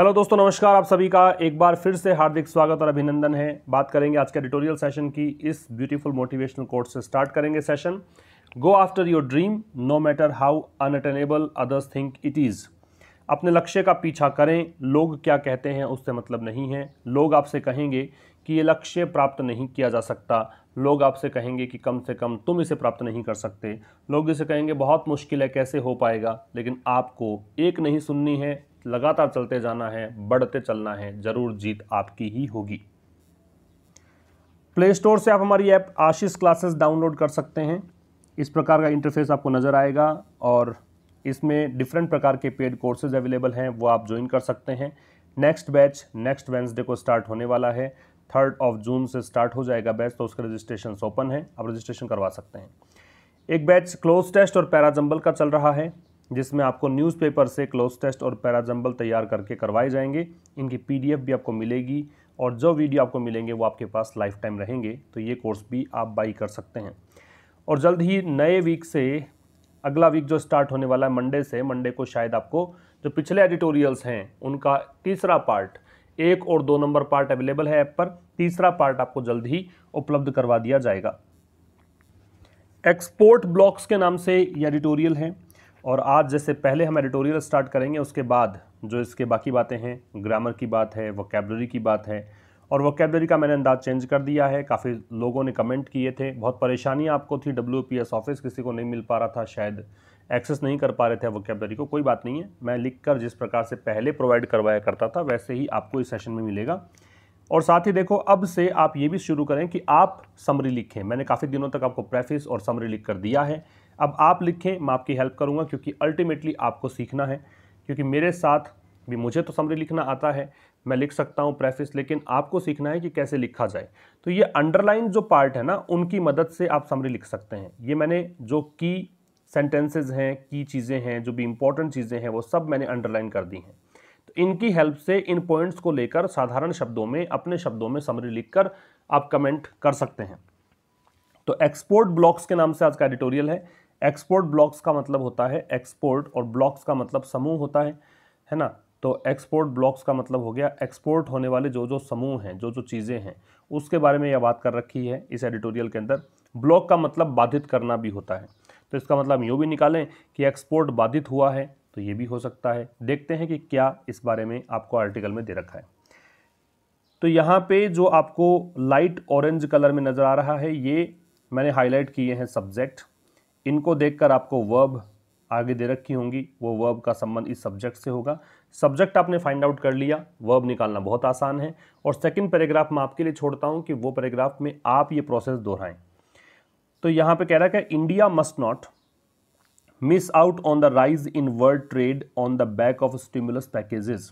Hello दोस्तों नमस्कार आप सभी का एक बार फिर से हार्दिक स्वागत और अभिनंदन है बात करेंगे आज के एडिटोरियल सेशन की इस ब्यूटीफुल मोटिवेशनल कोर्स से स्टार्ट करेंगे session go after your dream no matter how unattainable others think it is अपने लक्ष्य का पीछा करें लोग क्या कहते हैं उससे मतलब नहीं है लोग आपसे कहेंगे कि ये लक्ष्य प्राप्त नहीं किया जा सकता लोग आपसे कहेंगे कि कम से कम तुम इसे प्राप्त नहीं कर सकते लोग इसे कहेंगे बहुत मुश्किल है कैसे हो पाएगा लेकिन आपको एक नहीं सुननी है लगातार चलते जाना है बढ़ते चलना है ज़रूर जीत आपकी ही होगी प्ले स्टोर से आप हमारी ऐप आशीष क्लासेस डाउनलोड कर सकते हैं इस प्रकार का इंटरफेस आपको नज़र आएगा और इसमें डिफरेंट प्रकार के पेड कोर्सेज अवेलेबल हैं वो आप ज्वाइन कर सकते हैं नेक्स्ट बैच नेक्स्ट वेंसडे को स्टार्ट होने वाला है थर्ड ऑफ जून से स्टार्ट हो जाएगा बैच तो उसका रजिस्ट्रेशन ओपन है आप रजिस्ट्रेशन करवा सकते हैं एक बैच क्लोज टेस्ट और पैराजंबल का चल रहा है जिसमें आपको न्यूज़पेपर से क्लोज टेस्ट और पैराजम्बल तैयार करके करवाए जाएंगे इनकी पीडीएफ भी आपको मिलेगी और जो वीडियो आपको मिलेंगे वो आपके पास लाइफ टाइम रहेंगे तो ये कोर्स भी आप बाई कर सकते हैं और जल्द ही नए वीक से अगला वीक जो स्टार्ट होने वाला है मंडे से मंडे को शायद आपको जो पिछले एडिटोरियल्स हैं उनका तीसरा पार्ट एक और दो नंबर पार्ट अवेलेबल है ऐप पर तीसरा पार्ट आपको जल्द ही उपलब्ध करवा दिया जाएगा एक्सपोर्ट ब्लॉक्स के नाम से ये एडिटोरियल हैं और आज जैसे पहले हम एडिटोरियल स्टार्ट करेंगे उसके बाद जो इसके बाकी बातें हैं ग्रामर की बात है वोकेबलरी की बात है और वोकेबलरी का मैंने अंदाज चेंज कर दिया है काफ़ी लोगों ने कमेंट किए थे बहुत परेशानियाँ आपको थी डब्ल्यू पी एस ऑफिस किसी को नहीं मिल पा रहा था शायद एक्सेस नहीं कर पा रहे थे वोकेबलरी को कोई बात नहीं है मैं लिख कर जिस प्रकार से पहले प्रोवाइड करवाया करता था वैसे ही आपको इस सेशन में मिलेगा और साथ ही देखो अब से आप ये भी शुरू करें कि आप समरी लिखें मैंने काफ़ी दिनों तक आपको प्रेफिस और समरी लिख कर दिया है अब आप लिखें मैं आपकी हेल्प करूँगा क्योंकि अल्टीमेटली आपको सीखना है क्योंकि मेरे साथ भी मुझे तो समरी लिखना आता है मैं लिख सकता हूँ प्रेफिस लेकिन आपको सीखना है कि कैसे लिखा जाए तो ये अंडरलाइन जो पार्ट है ना उनकी मदद से आप समरी लिख सकते हैं ये मैंने जो की सेंटेंसेज हैं की चीज़ें हैं जो भी इंपॉर्टेंट चीज़ें हैं वो सब मैंने अंडरलाइन कर दी हैं तो इनकी हेल्प से इन पॉइंट्स को लेकर साधारण शब्दों में अपने शब्दों में समरी लिख आप कमेंट कर सकते हैं तो एक्सपोर्ट ब्लॉक्स के नाम से आज का एडिटोरियल है एक्सपोर्ट ब्लॉक्स का मतलब होता है एक्सपोर्ट और ब्लॉक्स का मतलब समूह होता है है ना तो एक्सपोर्ट ब्लॉक्स का मतलब हो गया एक्सपोर्ट होने वाले जो जो समूह हैं जो जो चीज़ें हैं उसके बारे में यह बात कर रखी है इस एडिटोरियल के अंदर ब्लॉक का मतलब बाधित करना भी होता है तो इसका मतलब यूँ भी निकालें कि एक्सपोर्ट बाधित हुआ है तो ये भी हो सकता है देखते हैं कि क्या इस बारे में आपको आर्टिकल में दे रखा है तो यहाँ पे जो आपको लाइट ऑरेंज कलर में नज़र आ रहा है ये मैंने हाईलाइट किए हैं सब्जेक्ट इनको देखकर आपको वर्ब आगे दे रखी होंगी वो वर्ब का संबंध इस सब्जेक्ट से होगा सब्जेक्ट आपने फाइंड आउट कर लिया वर्ब निकालना बहुत आसान है और सेकंड पैराग्राफ मैं आपके लिए छोड़ता हूँ कि वो पैराग्राफ में आप ये प्रोसेस दोहराएं तो यहाँ पे कह रहा है India must not miss out on the rise in world trade on the back of stimulus packages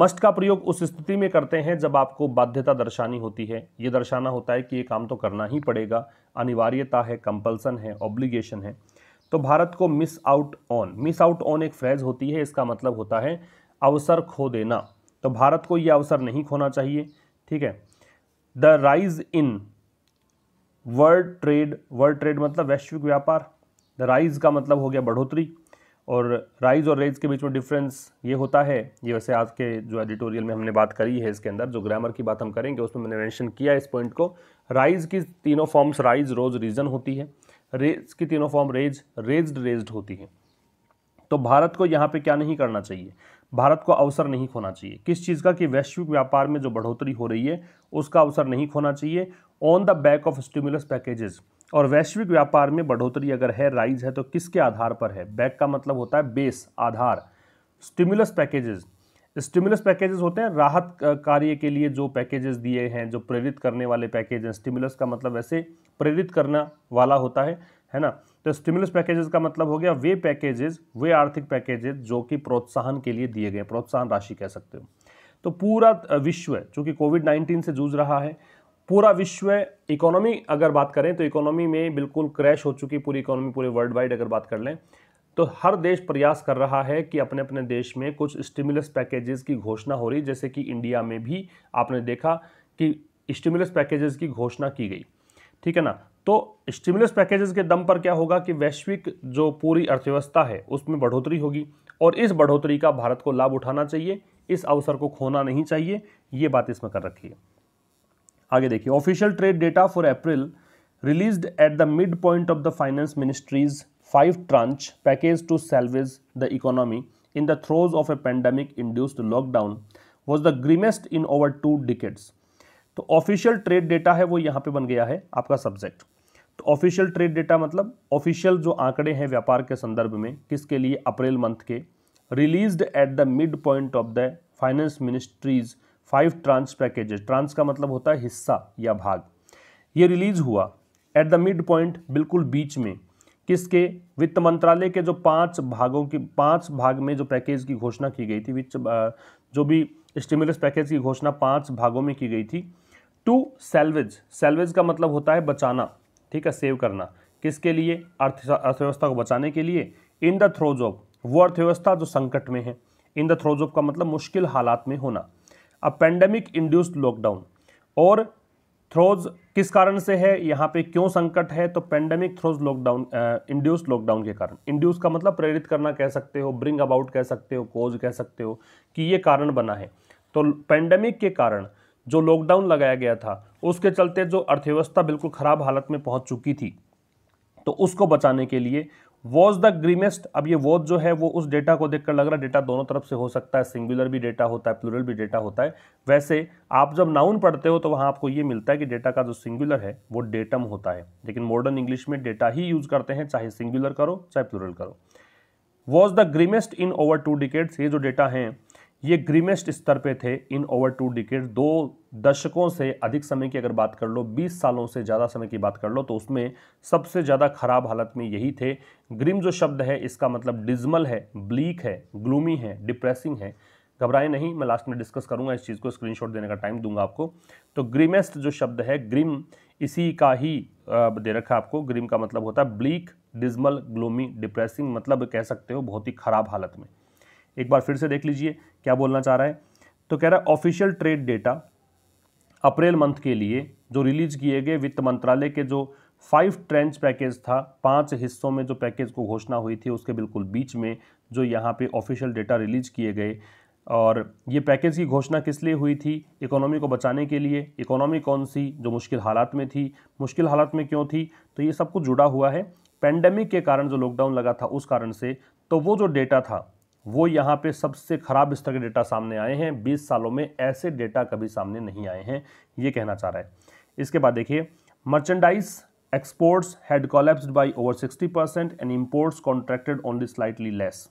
must का प्रयोग उस स्थिति में करते हैं जब आपको बाध्यता दर्शानी होती है ये दर्शाना होता है कि ये काम तो करना ही पड़ेगा अनिवार्यता है कंपल्सन है ऑब्लिगेशन है तो भारत को miss out on miss out on एक फ्रेज होती है इसका मतलब होता है अवसर खो देना तो भारत को ये अवसर नहीं खोना चाहिए ठीक है the rise in world trade world trade मतलब वैश्विक व्यापार द राइज का मतलब हो गया बढ़ोतरी और राइज और रेज के बीच में डिफरेंस ये होता है ये वैसे आज के जो एडिटोरियल में हमने बात करी है इसके अंदर जो ग्रामर की बात हम करेंगे उसमें मैंने मैंशन किया इस पॉइंट को राइज की तीनों फॉर्म्स राइज रोज रीजन होती है रेज की तीनों फॉर्म रेज रेज्ड रेज्ड होती है तो भारत को यहाँ पे क्या नहीं करना चाहिए भारत को अवसर नहीं खोना चाहिए किस चीज़ का कि वैश्विक व्यापार में जो बढ़ोतरी हो रही है उसका अवसर नहीं खोना चाहिए on the back of stimulus packages और वैश्विक व्यापार में बढ़ोतरी अगर है राइज है तो किसके आधार पर है बैक का मतलब होता है बेस आधार स्टिमुलस पैकेजेस स्टिमुलस पैकेजेस होते हैं राहत कार्य के लिए जो पैकेजेस दिए हैं जो प्रेरित करने वाले पैकेज हैं स्टिमुलस का मतलब वैसे प्रेरित करना वाला होता है है ना तो स्टिमुलस पैकेजेस का मतलब हो गया वे पैकेजेस वे आर्थिक पैकेजेस जो कि प्रोत्साहन के लिए दिए गए प्रोत्साहन राशि कह सकते हो तो पूरा विश्व चूंकि कोविड नाइन्टीन से जूझ रहा है पूरा विश्व इकोनॉमी अगर बात करें तो इकोनॉमी में बिल्कुल क्रैश हो चुकी पूरी इकोनॉमी पूरे वर्ल्ड वाइड अगर बात कर लें तो हर देश प्रयास कर रहा है कि अपने अपने देश में कुछ स्टिमुलस पैकेजेस की घोषणा हो रही जैसे कि इंडिया में भी आपने देखा कि स्टिमुलस पैकेजेस की घोषणा की गई ठीक है ना तो स्टिमुलस पैकेजेस के दम पर क्या होगा कि वैश्विक जो पूरी अर्थव्यवस्था है उसमें बढ़ोतरी होगी और इस बढ़ोतरी का भारत को लाभ उठाना चाहिए इस अवसर को खोना नहीं चाहिए ये बात इसमें कर रखी है आगे देखिए official trade data for April release at the mid point of the finance ministry's five tranche package to salvage the economy in the throes of a pandemic induced lockdown was the grimmest in over two decades तो official trade data है वो यहाँ पे बन गया है आपका subject तो ऑफिशियल ट्रेड डेटा मतलब ऑफिशियल जो आंकड़े हैं व्यापार के संदर्भ में किसके लिए अप्रैल मंथ के released at the mid point of the finance ministry's five tranche packages tranche का मतलब होता है हिस्सा या भाग ये रिलीज हुआ एट द मिड पॉइंट बिल्कुल बीच में किसके वित्त मंत्रालय के जो पांच भागों की पांच भाग में जो पैकेज की घोषणा की गई थी विच जो भी स्टिमुलस पैकेज की घोषणा पांच भागों में की गई थी टू सेल्वेज सेल्वेज का मतलब होता है बचाना ठीक है सेव करना किसके लिए अर्थ अर्थव्यवस्था को बचाने के लिए इन द थ्रोज ऑफ वो अर्थव्यवस्था जो संकट में है इन द थ्रोज ऑफ का मतलब मुश्किल हालात में होना अ पेंडेमिक इंड्यूस्ड लॉकडाउन और थ्रोज किस कारण से है यहाँ पे क्यों संकट है तो pandemic throes lockdown induced lockdown के कारण इंड्यूस का मतलब प्रेरित करना कह सकते हो ब्रिंग अबाउट कह सकते हो कोज कह सकते हो कि ये कारण बना है तो पेंडेमिक के कारण जो लॉकडाउन लगाया गया था उसके चलते जो अर्थव्यवस्था बिल्कुल ख़राब हालत में पहुंच चुकी थी तो उसको बचाने के लिए वॉज द ग्रीमेस्ट अब ये वॉज जो है वो उस डेटा को देखकर लग रहा है डेटा दोनों तरफ से हो सकता है सिंगुलर भी डेटा होता है प्लूरल भी डेटा होता है वैसे आप जब नाउन पढ़ते हो तो वहाँ आपको ये मिलता है कि डेटा का जो सिंगुलर है वो डेटम होता है लेकिन मॉडर्न इंग्लिश में डेटा ही यूज़ करते हैं चाहे सिंगुलर करो चाहे प्लूरल करो was the grimmest in over two decades ये जो डेटा हैं ये ग्रीमेस्ट स्तर पे थे इन ओवर टू डिकेट दो दशकों से अधिक समय की अगर बात कर लो 20 सालों से ज़्यादा समय की बात कर लो तो उसमें सबसे ज़्यादा खराब हालत में यही थे ग्रिम जो शब्द है इसका मतलब डिजमल है ब्लीक है ग्लूमी है डिप्रेसिंग है घबराए नहीं मैं लास्ट में डिस्कस करूंगा इस चीज़ को स्क्रीनशॉट देने का टाइम दूंगा आपको तो ग्रिमेस्ट जो शब्द है ग्रिम इसी का ही दे रखा आपको ग्रिम का मतलब होता है ब्लीक डिजमल ग्लोमी डिप्रेसिंग मतलब कह सकते हो बहुत ही ख़राब हालत में एक बार फिर से देख लीजिए क्या बोलना चाह रहा है तो कह रहा है official trade data April month के लिए जो रिलीज किए गए वित्त मंत्रालय के जो फाइव ट्रेंच पैकेज था पांच हिस्सों में जो पैकेज को घोषणा हुई थी उसके बिल्कुल बीच में जो यहाँ पे ऑफिशियल डेटा रिलीज किए गए और ये पैकेज की घोषणा किस लिए हुई थी इकोनॉमी को बचाने के लिए इकोनॉमी कौन सी जो मुश्किल हालात में थी मुश्किल हालात में क्यों थी तो ये सब कुछ जुड़ा हुआ है पैंडेमिक के कारण जो लॉकडाउन लगा था उस कारण से तो वो जो डेटा था वो यहाँ पे सबसे ख़राब स्तर के डेटा सामने आए हैं 20 सालों में ऐसे डेटा कभी सामने नहीं आए हैं ये कहना चाह रहा है इसके बाद देखिए merchandise exports had collapsed by over 60% and imports contracted only slightly less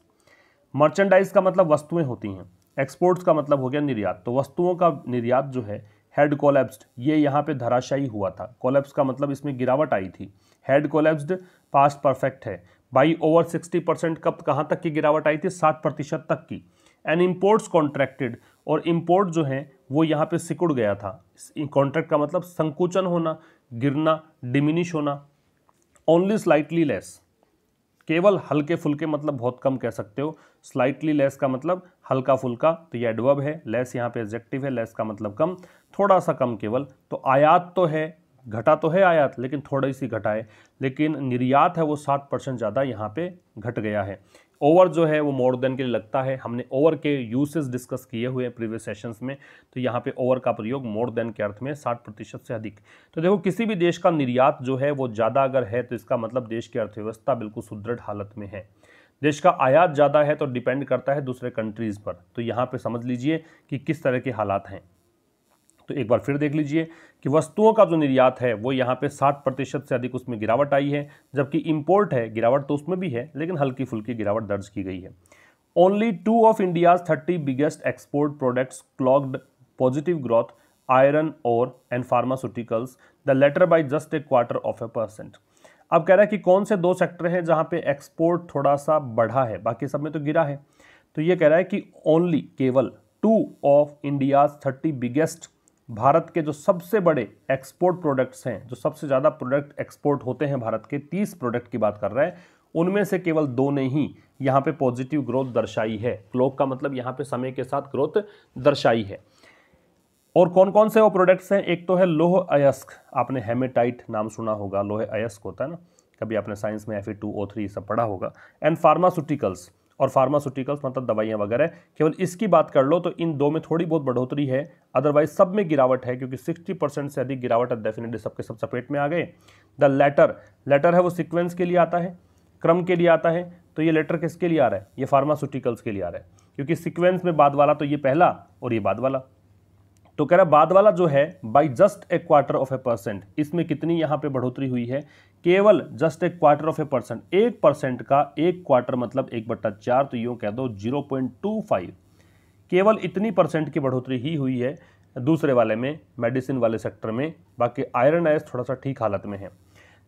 merchandise का मतलब वस्तुएं होती हैं एक्सपोर्ट्स का मतलब हो गया निर्यात तो वस्तुओं का निर्यात जो है हेड कोलेप्सड ये यहाँ पे धराशायी हुआ था कोलेप्स का मतलब इसमें गिरावट आई थी हेड कोलेप्सड पास्ट परफेक्ट है बाई ओवर 60 परसेंट कब कहाँ तक की गिरावट आई थी 60 प्रतिशत तक की एंड इम्पोर्ट्स कॉन्ट्रैक्टेड और इम्पोर्ट जो है वो यहाँ पे सिकुड़ गया था कॉन्ट्रैक्ट का मतलब संकुचन होना गिरना डिमिनिश होना ओनली स्लाइटली लेस केवल हल्के फुल्के मतलब बहुत कम कह सकते हो स्लाइटली लेस का मतलब हल्का फुल्का तो ये एडवर्ब है लेस यहाँ पे एजेक्टिव है लेस का मतलब कम थोड़ा सा कम केवल तो आयात तो है घटा तो है आयात लेकिन थोड़ी सी घटाए लेकिन निर्यात है वो सात परसेंट ज़्यादा यहाँ पे घट गया है ओवर जो है वो मोर देन के लिए लगता है हमने ओवर के यूसेज डिस्कस किए हुए हैं प्रीवियस सेशंस में तो यहाँ पे ओवर का प्रयोग मोर देन के अर्थ में साठ प्रतिशत से अधिक तो देखो किसी भी देश का निर्यात जो है वो ज़्यादा अगर है तो इसका मतलब देश की अर्थव्यवस्था बिल्कुल सुदृढ़ हालत में है देश का आयात ज़्यादा है तो डिपेंड करता है दूसरे कंट्रीज़ पर तो यहाँ पर समझ लीजिए कि किस तरह के हालात हैं तो एक बार फिर देख लीजिए कि वस्तुओं का जो निर्यात है वो यहाँ पे 60 प्रतिशत से अधिक उसमें गिरावट आई है जबकि इम्पोर्ट है गिरावट तो उसमें भी है लेकिन हल्की फुल्की गिरावट दर्ज की गई है only two of India's thirty biggest export products clocked positive growth iron ore and pharmaceuticals the latter by just a quarter of a percent अब कह रहा है कि कौन से दो सेक्टर हैं जहाँ पे एक्सपोर्ट थोड़ा सा बढ़ा है बाकी सब में तो गिरा है तो ये कह रहा है कि ओनली केवल two of India's thirty biggest भारत के जो सबसे बड़े एक्सपोर्ट प्रोडक्ट्स हैं जो सबसे ज़्यादा प्रोडक्ट एक्सपोर्ट होते हैं भारत के तीस प्रोडक्ट की बात कर रहे हैं उनमें से केवल दो ने ही यहाँ पे पॉजिटिव ग्रोथ दर्शाई है क्लोक का मतलब यहाँ पे समय के साथ ग्रोथ दर्शाई है और कौन कौन से वो प्रोडक्ट्स हैं एक तो है लोह अयस्क आपने हेमेटाइट नाम सुना होगा लोहे अयस्क होता है ना कभी आपने साइंस में एफ सब पढ़ा होगा एंड फार्मास्यूटिकल्स और फार्मास्यूटिकल्स मतलब दवाइयाँ वगैरह केवल इसकी बात कर लो तो इन दो में थोड़ी बहुत बढ़ोतरी है अदरवाइज सब में गिरावट है क्योंकि 60 परसेंट से अधिक गिरावट डेफिनेटली सबके सब चपेट में आ गए द लेटर लेटर है वो सिक्वेंस के लिए आता है क्रम के लिए आता है तो ये लेटर किसके लिए आ रहा है ये फार्मास्यूटिकल्स के लिए आ रहा है क्योंकि सिक्वेंस में बाद वाला तो ये पहला और ये बाद वाला तो कह रहा बाद वाला जो है by just a quarter of a percent इसमें कितनी यहाँ पे बढ़ोतरी हुई है केवल just a quarter of a percent एक परसेंट का एक क्वार्टर मतलब एक बट्टा चार तो यूँ कह दो जीरो पॉइंट टू फाइव केवल इतनी परसेंट की बढ़ोतरी ही हुई है दूसरे वाले में मेडिसिन वाले सेक्टर में बाकी आयरन आयस थोड़ा सा ठीक हालत में है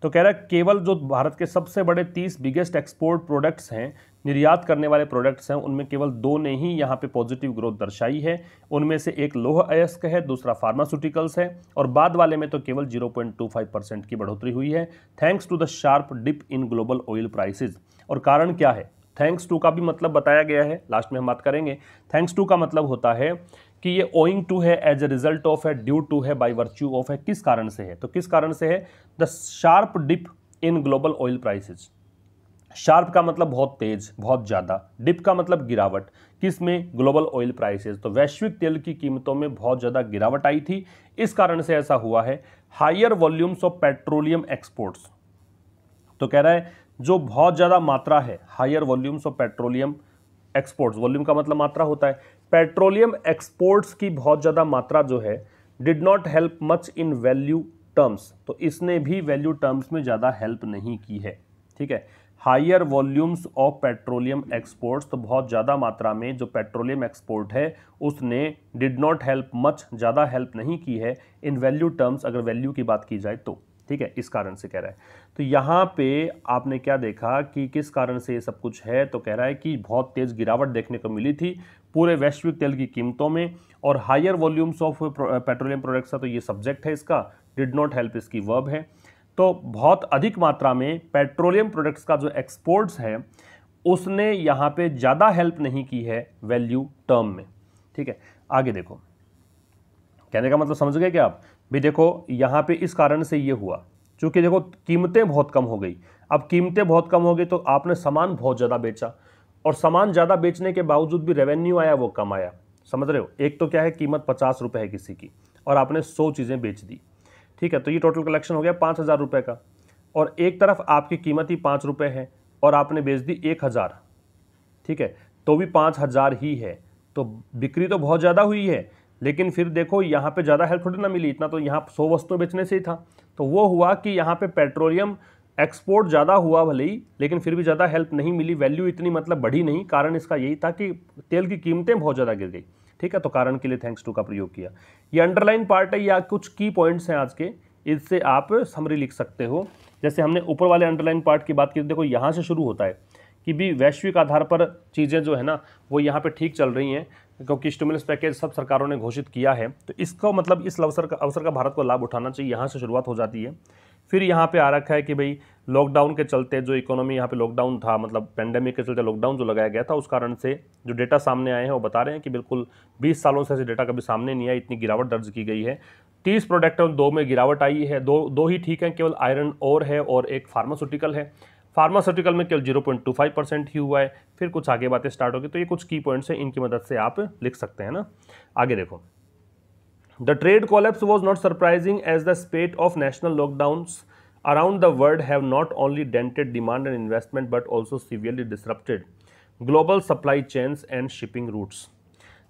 तो कह रहा है केवल जो भारत के सबसे बड़े तीस बिगेस्ट एक्सपोर्ट प्रोडक्ट्स हैं निर्यात करने वाले प्रोडक्ट्स हैं उनमें केवल दो ने ही यहाँ पे पॉजिटिव ग्रोथ दर्शाई है उनमें से एक लोह अयस्क है दूसरा फार्मास्यूटिकल्स है और बाद वाले में तो केवल 0.25 परसेंट की बढ़ोतरी हुई है thanks to the sharp dip in global oil prices और कारण क्या है थैंक्स टू का भी मतलब बताया गया है लास्ट में हम बात करेंगे थैंक्स टू का मतलब होता है कि ये ओइंग टू है एज ए रिजल्ट ऑफ है ड्यू टू है बाई वर्च्यू ऑफ है किस कारण से है तो किस कारण से है the sharp dip in global oil prices sharp का मतलब बहुत तेज बहुत ज़्यादा डिप का मतलब गिरावट किस में ग्लोबल ऑयल प्राइसेज तो वैश्विक तेल की कीमतों में बहुत ज़्यादा गिरावट आई थी इस कारण से ऐसा हुआ है higher volumes of petroleum exports तो कह रहा है जो बहुत ज़्यादा मात्रा है higher volumes of petroleum exports volume का मतलब मात्रा होता है पेट्रोलियम एक्सपोर्ट्स की बहुत ज़्यादा मात्रा जो है did not help much in value terms तो इसने भी वैल्यू टर्म्स में ज़्यादा हेल्प नहीं की है ठीक है higher volumes of petroleum exports तो बहुत ज़्यादा मात्रा में जो पेट्रोलियम एक्सपोर्ट है उसने डिड नॉट हेल्प मच ज़्यादा हेल्प नहीं की है इन वैल्यू टर्म्स अगर वैल्यू की बात की जाए तो ठीक है इस कारण से कह रहा है तो यहाँ पे आपने क्या देखा कि किस कारण से ये सब कुछ है तो कह रहा है कि बहुत तेज़ गिरावट देखने को मिली थी पूरे वैश्विक तेल की कीमतों में और higher volumes of petroleum products का तो ये सब्जेक्ट है इसका डिड नॉट हेल्प इसकी वर्ब है तो बहुत अधिक मात्रा में पेट्रोलियम प्रोडक्ट्स का जो एक्सपोर्ट्स है उसने यहाँ पे ज़्यादा हेल्प नहीं की है वैल्यू टर्म में ठीक है आगे देखो कहने का मतलब समझ गए क्या आप भी देखो यहाँ पे इस कारण से ये हुआ चूँकि देखो कीमतें बहुत कम हो गई अब कीमतें बहुत कम हो गई तो आपने सामान बहुत ज़्यादा बेचा और सामान ज़्यादा बेचने के बावजूद भी रेवेन्यू आया वो कम आया समझ रहे हो एक तो क्या है कीमत पचास रुपये है किसी की और आपने सौ चीज़ें बेच दी ठीक है तो ये टोटल कलेक्शन हो गया पाँच हज़ार रुपये का और एक तरफ आपकी कीमत ही पाँच रुपये है और आपने बेच दी एक हज़ार ठीक है तो भी पाँच हज़ार ही है तो बिक्री तो बहुत ज़्यादा हुई है लेकिन फिर देखो यहाँ पे ज़्यादा हेल्प थोड़ी ना मिली इतना तो यहाँ सौ वस्तु बेचने से ही था तो वो हुआ कि यहाँ पे पेट्रोलियम एक्सपोर्ट ज़्यादा हुआ भले ही लेकिन फिर भी ज़्यादा हेल्प नहीं मिली वैल्यू इतनी मतलब बढ़ी नहीं कारण इसका यही था कि तेल की कीमतें बहुत ज़्यादा गिर गई ठीक है तो कारण के लिए थैंक्स टू का प्रयोग किया ये अंडरलाइन पार्ट है या कुछ की पॉइंट्स हैं आज के इससे आप समरी लिख सकते हो जैसे हमने ऊपर वाले अंडरलाइन पार्ट की बात की देखो यहाँ से शुरू होता है कि भी वैश्विक आधार पर चीज़ें जो है ना वो यहाँ पे ठीक चल रही हैं क्योंकि स्टिमुलस पैकेज सब सरकारों ने घोषित किया है तो इसको मतलब इस अवसर का अवसर का भारत को लाभ उठाना चाहिए यहाँ से शुरुआत हो जाती है फिर यहाँ पे आ रखा है कि भाई लॉकडाउन के चलते जो इकोनॉमी यहाँ पे लॉकडाउन था मतलब पेंडेमिक के चलते लॉकडाउन जो लगाया गया था उस कारण से जो डेटा सामने आए हैं वो बता रहे हैं कि बिल्कुल 20 सालों से ऐसे डेटा कभी सामने नहीं आया इतनी गिरावट दर्ज की गई है तीस प्रोडक्ट दो में गिरावट आई है दो दो ही ठीक हैं केवल आयरन और है और एक फार्मास्यूटिकल है फार्मास्यूटिकल में केवल zero point two five percent ही हुआ है फिर कुछ आगे बातें स्टार्ट होगी तो ये कुछ की पॉइंट्स हैं इनकी मदद से आप लिख सकते हैं ना आगे देखो the trade collapse was not surprising as the spate of national lockdowns around the world have not only dented demand and investment but also severely disrupted global supply chains and shipping routes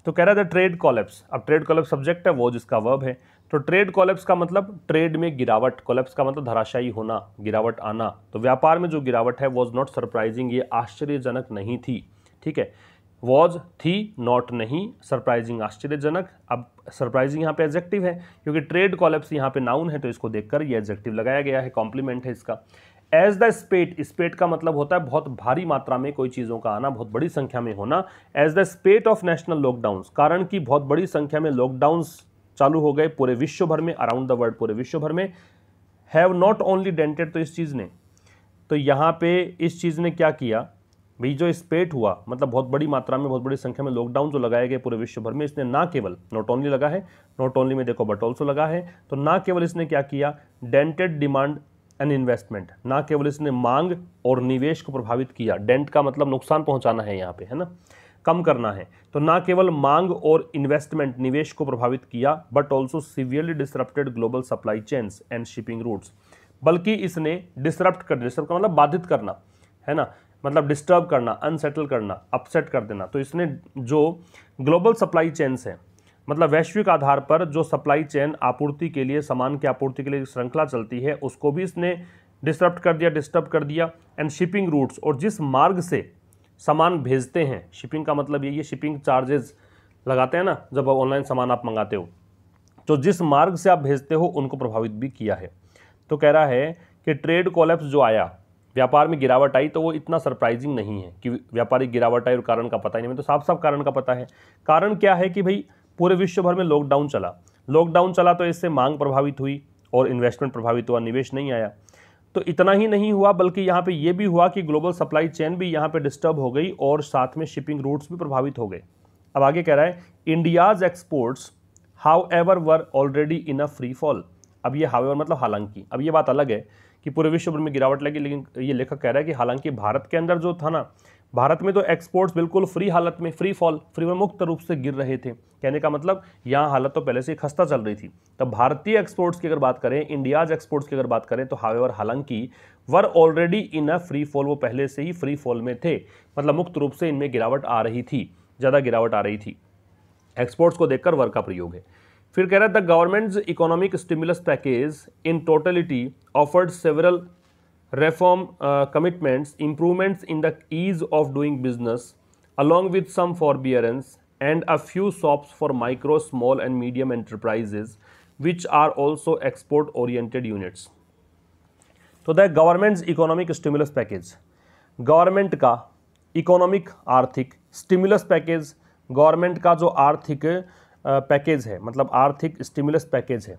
तो कह रहा था trade collapse अब trade collapse subject है वो जिसका verb है तो ट्रेड कॉलेप्स का मतलब ट्रेड में गिरावट कॉलेप्स का मतलब धराशायी होना गिरावट आना तो व्यापार में जो गिरावट है वॉज नॉट सरप्राइजिंग ये आश्चर्यजनक नहीं थी ठीक है वॉज थी नॉट नहीं सरप्राइजिंग आश्चर्यजनक अब सरप्राइजिंग यहाँ पे एडजेक्टिव है क्योंकि ट्रेड कॉलेप्स यहाँ पे नाउन है तो इसको देखकर ये एडजेक्टिव लगाया गया है कॉम्प्लीमेंट है इसका एज द स्पेट स्पेट का मतलब होता है बहुत भारी मात्रा में कोई चीज़ों का आना बहुत बड़ी संख्या में होना as the spate of national lockdown कारण कि बहुत बड़ी संख्या में लॉकडाउन्स चालू हो गए पूरे विश्व भर में अराउंड द वर्ल्ड पूरे विश्व भर में हैव नॉट ओनली डेंटेड तो इस चीज़ ने तो यहाँ पे इस चीज़ ने क्या किया भाई जो स्पेट हुआ मतलब बहुत बड़ी मात्रा में बहुत बड़ी संख्या में लॉकडाउन जो लगाए गए पूरे विश्व भर में इसने ना केवल नॉट ओनली लगा है नॉट ओनली में देखो बट ऑल्सो लगा है तो ना केवल इसने क्या किया डेंटेड डिमांड एंड इन्वेस्टमेंट ना केवल इसने मांग और निवेश को प्रभावित किया डेंट का मतलब नुकसान पहुंचाना है यहाँ पे है ना कम करना है तो ना केवल मांग और इन्वेस्टमेंट निवेश को प्रभावित किया but also severely disrupted global supply chains and shipping routes बल्कि इसने डिस्टरप्ट कर डिस्टर्ब का मतलब बाधित करना है ना मतलब डिस्टर्ब करना अनसेटल करना अपसेट कर देना तो इसने जो ग्लोबल सप्लाई चेन्स हैं मतलब वैश्विक आधार पर जो सप्लाई चेन आपूर्ति के लिए सामान की आपूर्ति के लिए श्रृंखला चलती है उसको भी इसने डिस्टर्ब कर दिया डिस्टर्ब कर दिया एंड शिपिंग रूट्स और जिस मार्ग से सामान भेजते हैं शिपिंग का मतलब यही है शिपिंग चार्जेज़ लगाते हैं ना जब ऑनलाइन सामान आप मंगाते हो तो जिस मार्ग से आप भेजते हो उनको प्रभावित भी किया है तो कह रहा है कि ट्रेड कोलेप्स जो आया व्यापार में गिरावट आई तो वो इतना सरप्राइजिंग नहीं है कि व्यापारिक गिरावट आई और कारण का पता ही नहीं तो साफ साफ कारण का पता है कारण क्या है कि भाई पूरे विश्व भर में लॉकडाउन चला लॉकडाउन चला तो इससे मांग प्रभावित हुई और इन्वेस्टमेंट प्रभावित हुआ निवेश नहीं आया तो इतना ही नहीं हुआ बल्कि यहाँ पे ये भी हुआ कि ग्लोबल सप्लाई चेन भी यहाँ पे डिस्टर्ब हो गई और साथ में शिपिंग रूट्स भी प्रभावित हो गए अब आगे कह रहा है India's exports however were already in a free fall अब ये हाउ मतलब हालांकि अब ये बात अलग है कि पूरे विश्व भर में गिरावट लगी लेकिन ये लेखक कह रहा है कि हालांकि भारत के अंदर जो था ना भारत में तो एक्सपोर्ट्स बिल्कुल फ्री हालत में फ्री फॉल फ्री में मुक्त रूप से गिर रहे थे कहने का मतलब यहाँ हालत तो पहले से खस्ता चल रही थी तब भारतीय एक्सपोर्ट्स की अगर बात करें इंडियाज एक्सपोर्ट्स की अगर बात करें तो हावेवर हालांकि were already in a free fall वो पहले से ही फ्री फॉल में थे मतलब मुक्त रूप से इनमें गिरावट आ रही थी ज़्यादा गिरावट आ रही थी एक्सपोर्ट्स को देखकर वर का प्रयोग है फिर कह रहा है the government's economic stimulus package in totality offered several reform uh, commitments, improvements in the ease of doing business, along with some forbearance and a few shops for micro, small and medium enterprises, which are also export oriented units. तो the government's economic stimulus package government का economic आर्थिक stimulus package government का जो आर्थिक package है मतलब आर्थिक stimulus package है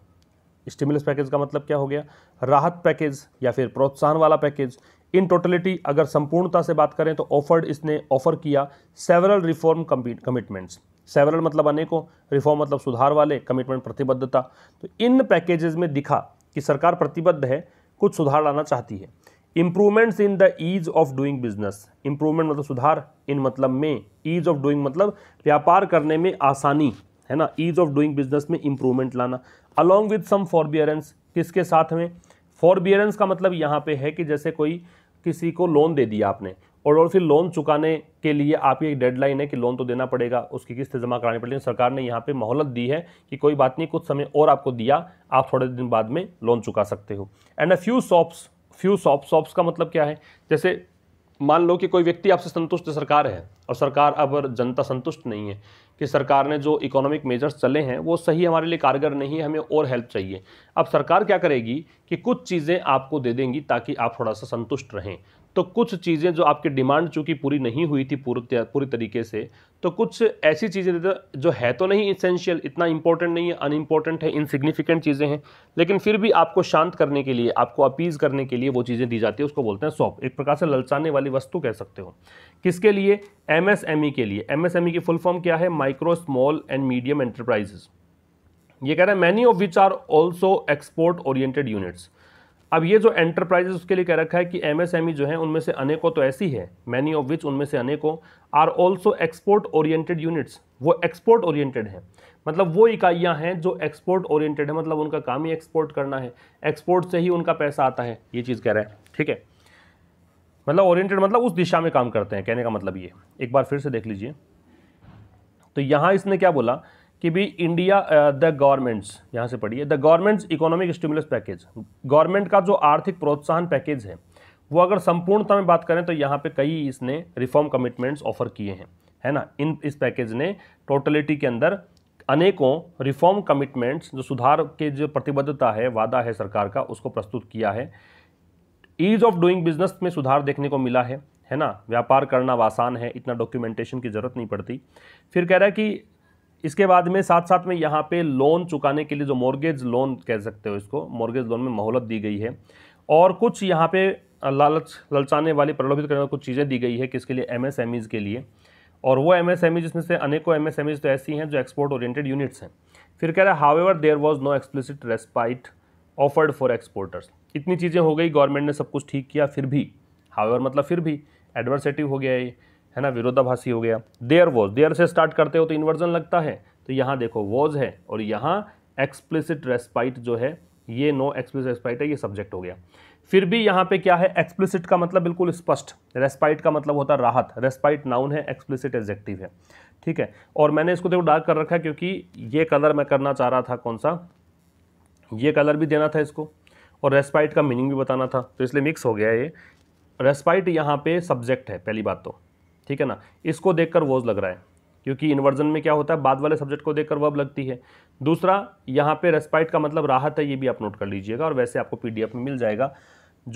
स्टिमुलस पैकेज का मतलब क्या हो गया राहत पैकेज या फिर प्रोत्साहन वाला पैकेज इन टोटलिटी अगर संपूर्णता से बात करें तो ऑफर्ड इसने ऑफर किया सेवरल रिफॉर्म कमिटमेंट्स सेवरल मतलब अनेकों रिफॉर्म मतलब सुधार वाले कमिटमेंट प्रतिबद्धता तो इन पैकेजेस में दिखा कि सरकार प्रतिबद्ध है कुछ सुधार लाना चाहती है improvements in the ease of doing business improvement मतलब सुधार इन मतलब में ईज ऑफ डूइंग मतलब व्यापार करने में आसानी है ना ईज ऑफ डूइंग बिजनेस में इंप्रूवमेंट लाना अलॉन्ग विद सम फॉरबियरेंस किसके साथ में फॉरबियरेंस का मतलब यहाँ पे है कि जैसे कोई किसी को लोन दे दिया आपने और और फिर लोन चुकाने के लिए आपकी एक डेडलाइन है कि लोन तो देना पड़ेगा उसकी किस्त जमा करानी पड़ेगी तो सरकार ने यहाँ पे मोहलत दी है कि कोई बात नहीं कुछ समय और आपको दिया आप थोड़े दिन बाद में लोन चुका सकते हो and a few shops few shop shops का मतलब क्या है जैसे मान लो कि कोई व्यक्ति आपसे संतुष्ट सरकार है और सरकार अब जनता संतुष्ट नहीं है कि सरकार ने जो इकोनॉमिक मेजर्स चले हैं वो सही हमारे लिए कारगर नहीं है हमें और हेल्प चाहिए अब सरकार क्या करेगी कि कुछ चीज़ें आपको दे देंगी ताकि आप थोड़ा सा संतुष्ट रहें तो कुछ चीज़ें जो आपकी डिमांड चूँकि पूरी नहीं हुई थी पूरी पूरी तरीके से तो कुछ ऐसी चीज़ें जो है तो नहीं इसेंशियल इतना इंपॉर्टेंट नहीं है अनइम्पॉर्टेंट है इनसिग्निफिकेंट चीज़ें हैं लेकिन फिर भी आपको शांत करने के लिए आपको अपीज़ करने के लिए वो चीज़ें दी जाती है उसको बोलते हैं सॉप एक प्रकार से ललचाने वाली वस्तु कह सकते हो किसके लिए एम e के लिए ई e की फुल फॉर्म क्या है micro small and medium enterprises ये कह रहा है many of which are also export oriented units अब ये जो एंटरप्राइजेस उसके लिए कह रखा है कि एमएसएमई e जो है उनमें से अनेकों तो ऐसी है मैनी ऑफ विच उनमें से अनेकों are also export oriented units वो एक्सपोर्ट ओरिएंटेड हैं मतलब वो इकाइयाँ हैं जो एक्सपोर्ट ओरिएंटेड है मतलब उनका काम ही एक्सपोर्ट करना है एक्सपोर्ट से ही उनका पैसा आता है ये चीज़ कह रहा है ठीक है मतलब ओरिएंटेड मतलब उस दिशा में काम करते हैं कहने का मतलब ये एक बार फिर से देख लीजिए तो यहाँ इसने क्या बोला कि भी इंडिया द गवर्नमेंट्स यहाँ से पढ़िए the government's economic stimulus package government का जो आर्थिक प्रोत्साहन पैकेज है वो अगर संपूर्णता में बात करें तो यहाँ पे कई इसने रिफॉर्म कमिटमेंट्स ऑफर किए हैं है ना इन इस पैकेज ने टोटलिटी के अंदर अनेकों रिफॉर्म कमिटमेंट्स जो सुधार के जो प्रतिबद्धता है वादा है सरकार का उसको प्रस्तुत किया है ईज ऑफ डूइंग बिजनेस में सुधार देखने को मिला है है ना व्यापार करना आसान है इतना डॉक्यूमेंटेशन की ज़रूरत नहीं पड़ती फिर कह रहा है कि इसके बाद में साथ साथ में यहाँ पे लोन चुकाने के लिए जो मॉर्गेज लोन कह सकते हो इसको मॉर्गेज लोन में मोहलत दी गई है और कुछ यहाँ पे लालच ललचाने वाली प्रलोभित करने वाली कुछ चीज़ें दी गई है किसके लिए एम के लिए और वो एम एस एम ई जिसमें से अनेकों एम एस एम तो ऐसी हैं जो एक्सपोर्ट ओरिएंटेड यूनिट्स हैं फिर कह रहे हैं however there was no explicit respite offered for exporters इतनी चीज़ें हो गई गवर्नमेंट ने सब कुछ ठीक किया फिर भी हावेवर मतलब फिर भी एडवर्सेटिव हो गया ये है ना विरोधाभासी हो गया देयर वॉज देयर से स्टार्ट करते हो तो इन्वर्जन लगता है तो यहाँ देखो वॉज है और यहाँ एक्सप्लिसिट रेस्पाइट जो है ये नो एक्सप्लिसिट रेस्पाइट है ये सब्जेक्ट हो गया फिर भी यहाँ पे क्या है एक्सप्लिसिट का मतलब बिल्कुल स्पष्ट रेस्पाइट का मतलब होता है राहत रेस्पाइट नाउन है एक्सप्लिसिट एजेक्टिव है ठीक है और मैंने इसको देखो डार्क कर रखा है क्योंकि ये कलर मैं करना चाह रहा था कौन सा ये कलर भी देना था इसको और रेस्पाइट का मीनिंग भी बताना था तो इसलिए मिक्स हो गया ये रेस्पाइट यहाँ पे सब्जेक्ट है पहली बात तो ठीक है ना इसको देखकर वोज लग रहा है क्योंकि इन्वर्जन में क्या होता है बाद वाले सब्जेक्ट को देखकर वर्ब लगती है दूसरा यहाँ पे रेस्पाइट का मतलब राहत है ये भी आप नोट कर लीजिएगा और वैसे आपको पीडीएफ में मिल जाएगा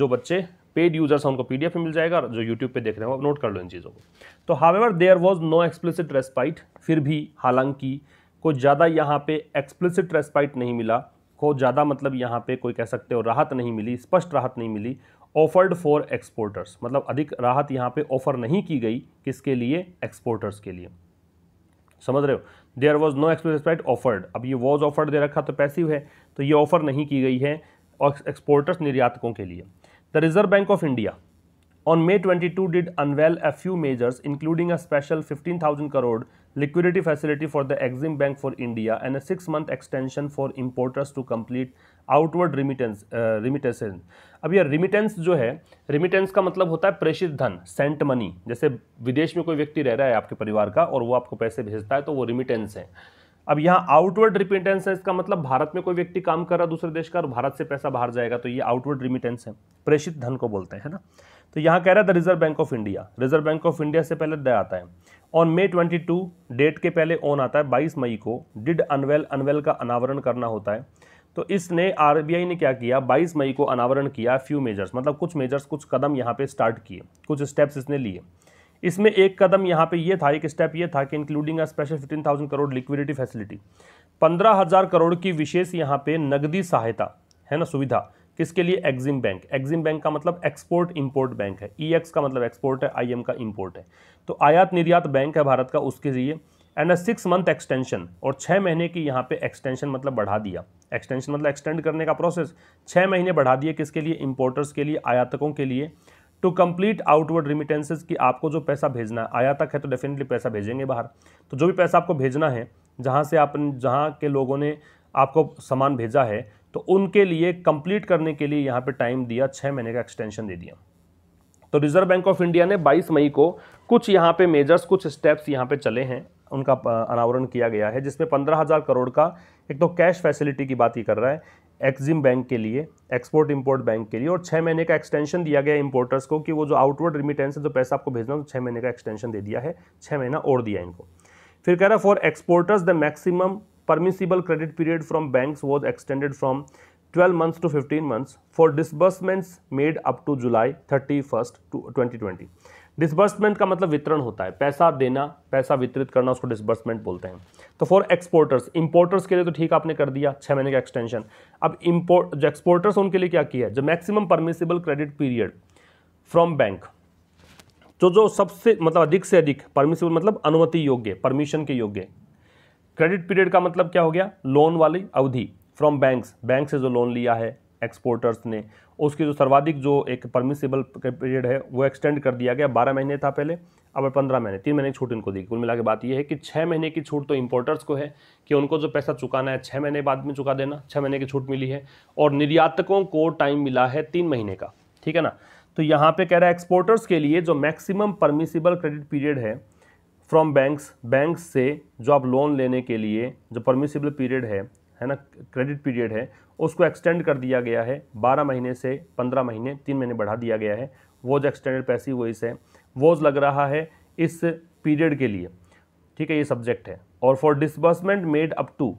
जो बच्चे पेड यूजर्स हैं उनको पीडीएफ में मिल जाएगा और जो यूट्यूब पे देख रहे हो आप नोट कर लो इन चीज़ों को तो however there was no explicit respite फिर भी हालांकि कोई ज़्यादा यहाँ पे एक्सप्लिसिट रेस्पाइट नहीं मिला को ज़्यादा मतलब यहाँ पे कोई कह सकते हो राहत नहीं मिली स्पष्ट राहत नहीं मिली ऑफर्ड फॉर एक्सपोर्टर्स मतलब अधिक राहत यहाँ पे ऑफर नहीं की गई किसके लिए एक्सपोर्टर्स के लिए समझ रहे हो there was no express right afforded अब ये वॉज ऑफर्ड दे रखा तो पैसिव है तो ये ऑफर नहीं की गई है एक्सपोर्टर्स निर्यातकों के लिए the reserve bank of India twenty two 22 unveil unveil few measures including a special fifteen 15000 crore liquidity facility for the Exim bank for India and a six month extension for importers to complete outward remittance remittance अब यह remittance जो है remittance का मतलब होता है प्रेषित धन सेंट मनी जैसे विदेश में कोई व्यक्ति रह रहा है आपके परिवार का और वो आपको पैसे भेजता है तो वो रिमिटेंस है अब यहाँ आउटवर्ड रिमिटेंस है इसका मतलब भारत में कोई व्यक्ति काम कर रहा है दूसरे देश का और भारत से पैसा बाहर जाएगा तो ये आउटवर्ड रिमिटेंस है प्रेषित धन को बोलते हैं ना तो यहाँ कह रहा है the reserve bank of India reserve bank of India से पहले दया आता है ऑन मे 22 डेट के पहले ऑन आता है 22 मई को डिड अनवेल अनवेल का अनावरण करना होता है तो इसने आरबीआई ने क्या किया 22 मई को अनावरण किया फ्यू मेजर्स मतलब कुछ मेजर्स कुछ कदम यहाँ पे स्टार्ट किए कुछ स्टेप्स इसने लिए इसमें एक कदम यहाँ पे ये था एक स्टेप ये था कि including a special fifteen thousand crore liquidity facility पंद्रह हज़ार करोड़ की विशेष यहाँ पे नगदी सहायता है ना सुविधा किसके लिए एक्जिम बैंक एक्जिम बैंक का मतलब एक्सपोर्ट इंपोर्ट बैंक है ई e का मतलब एक्सपोर्ट है आई का इम्पोर्ट है तो आयात निर्यात बैंक है भारत का उसके लिए and a six month extension और छः महीने की यहाँ पे एक्सटेंशन मतलब बढ़ा दिया एक्सटेंशन मतलब एक्सटेंड करने का प्रोसेस छः महीने बढ़ा दिए किसके लिए इम्पोर्टर्स के लिए आयातकों के लिए टू कम्प्लीट आउटवर्ड रिमिटेंसेज कि आपको जो पैसा भेजना है आयातक है तो डेफिनेटली पैसा भेजेंगे बाहर तो जो भी पैसा आपको भेजना है जहाँ से आप जहाँ के लोगों ने आपको सामान भेजा है तो उनके लिए कंप्लीट करने के लिए यहाँ पे टाइम दिया छः महीने का एक्सटेंशन दे दिया तो रिजर्व बैंक ऑफ इंडिया ने 22 मई को कुछ यहाँ पे मेजर्स कुछ स्टेप्स यहाँ पे चले हैं उनका अनावरण किया गया है जिसमें पंद्रह हज़ार करोड़ का एक तो कैश फैसिलिटी की बात ही कर रहा है एक्जिम बैंक के लिए एक्सपोर्ट इंपोर्ट बैंक के लिए और छः महीने का एक्सटेंशन दिया गया इंपोर्टर्स को कि वो जो आउटवर्ड रिमिटेंस है जो पैसा आपको भेजना है तो छः महीने का एक्सटेंशन दे दिया है छः महीना और दिया इनको फिर कह रहा है for exporters the maximum permissible credit period from bank was extended from to fifteen months for disbursements made up to July thirty first to twenty twenty disbursement का मतलब वितरण होता है पैसा देना पैसा वितरित करना उसको डिसबर्समेंट बोलते हैं तो फॉर एक्सपोर्टर्स इंपोर्टर्स के लिए तो ठीक आपने कर दिया छः महीने का एक्सटेंशन अब इम्पोर्ट जो एक्सपोर्टर्स उनके लिए क्या किया है जो maximum permissible credit period from bank जो जो सबसे मतलब अधिक से अधिक परमिसिबल मतलब अनुमति योग्य परमिशन के योग्य क्रेडिट पीरियड का मतलब क्या हो गया लोन वाली अवधि फ्रॉम बैंक्स बैंक से जो लोन लिया है एक्सपोर्टर्स ने उसकी जो सर्वाधिक जो एक परमिसेबल पीरियड है वो एक्सटेंड कर दिया गया बारह महीने था पहले अब पंद्रह महीने तीन महीने की छूट इनको दी कुल मिला के बात यह है कि छः महीने की छूट तो इम्पोर्टर्स को है कि उनको जो पैसा चुकाना है छः महीने बाद में चुका देना छः महीने की छूट मिली है और निर्यातकों को टाइम मिला है तीन महीने का ठीक है ना तो यहाँ पे कह रहा है एक्सपोर्टर्स के लिए जो मैक्सिमम परमिसिबल क्रेडिट पीरियड है फ्रॉम बैंक्स बैंक से जो आप लोन लेने के लिए जो परमिसिबल पीरियड है है ना क्रेडिट पीरियड है उसको एक्सटेंड कर दिया गया है बारह महीने से पंद्रह महीने तीन महीने बढ़ा दिया गया है वोज एक्सटेंडेड पैसिव वॉइस है वोज लग रहा है इस पीरियड के लिए ठीक है ये सब्जेक्ट है और for disbursement made up to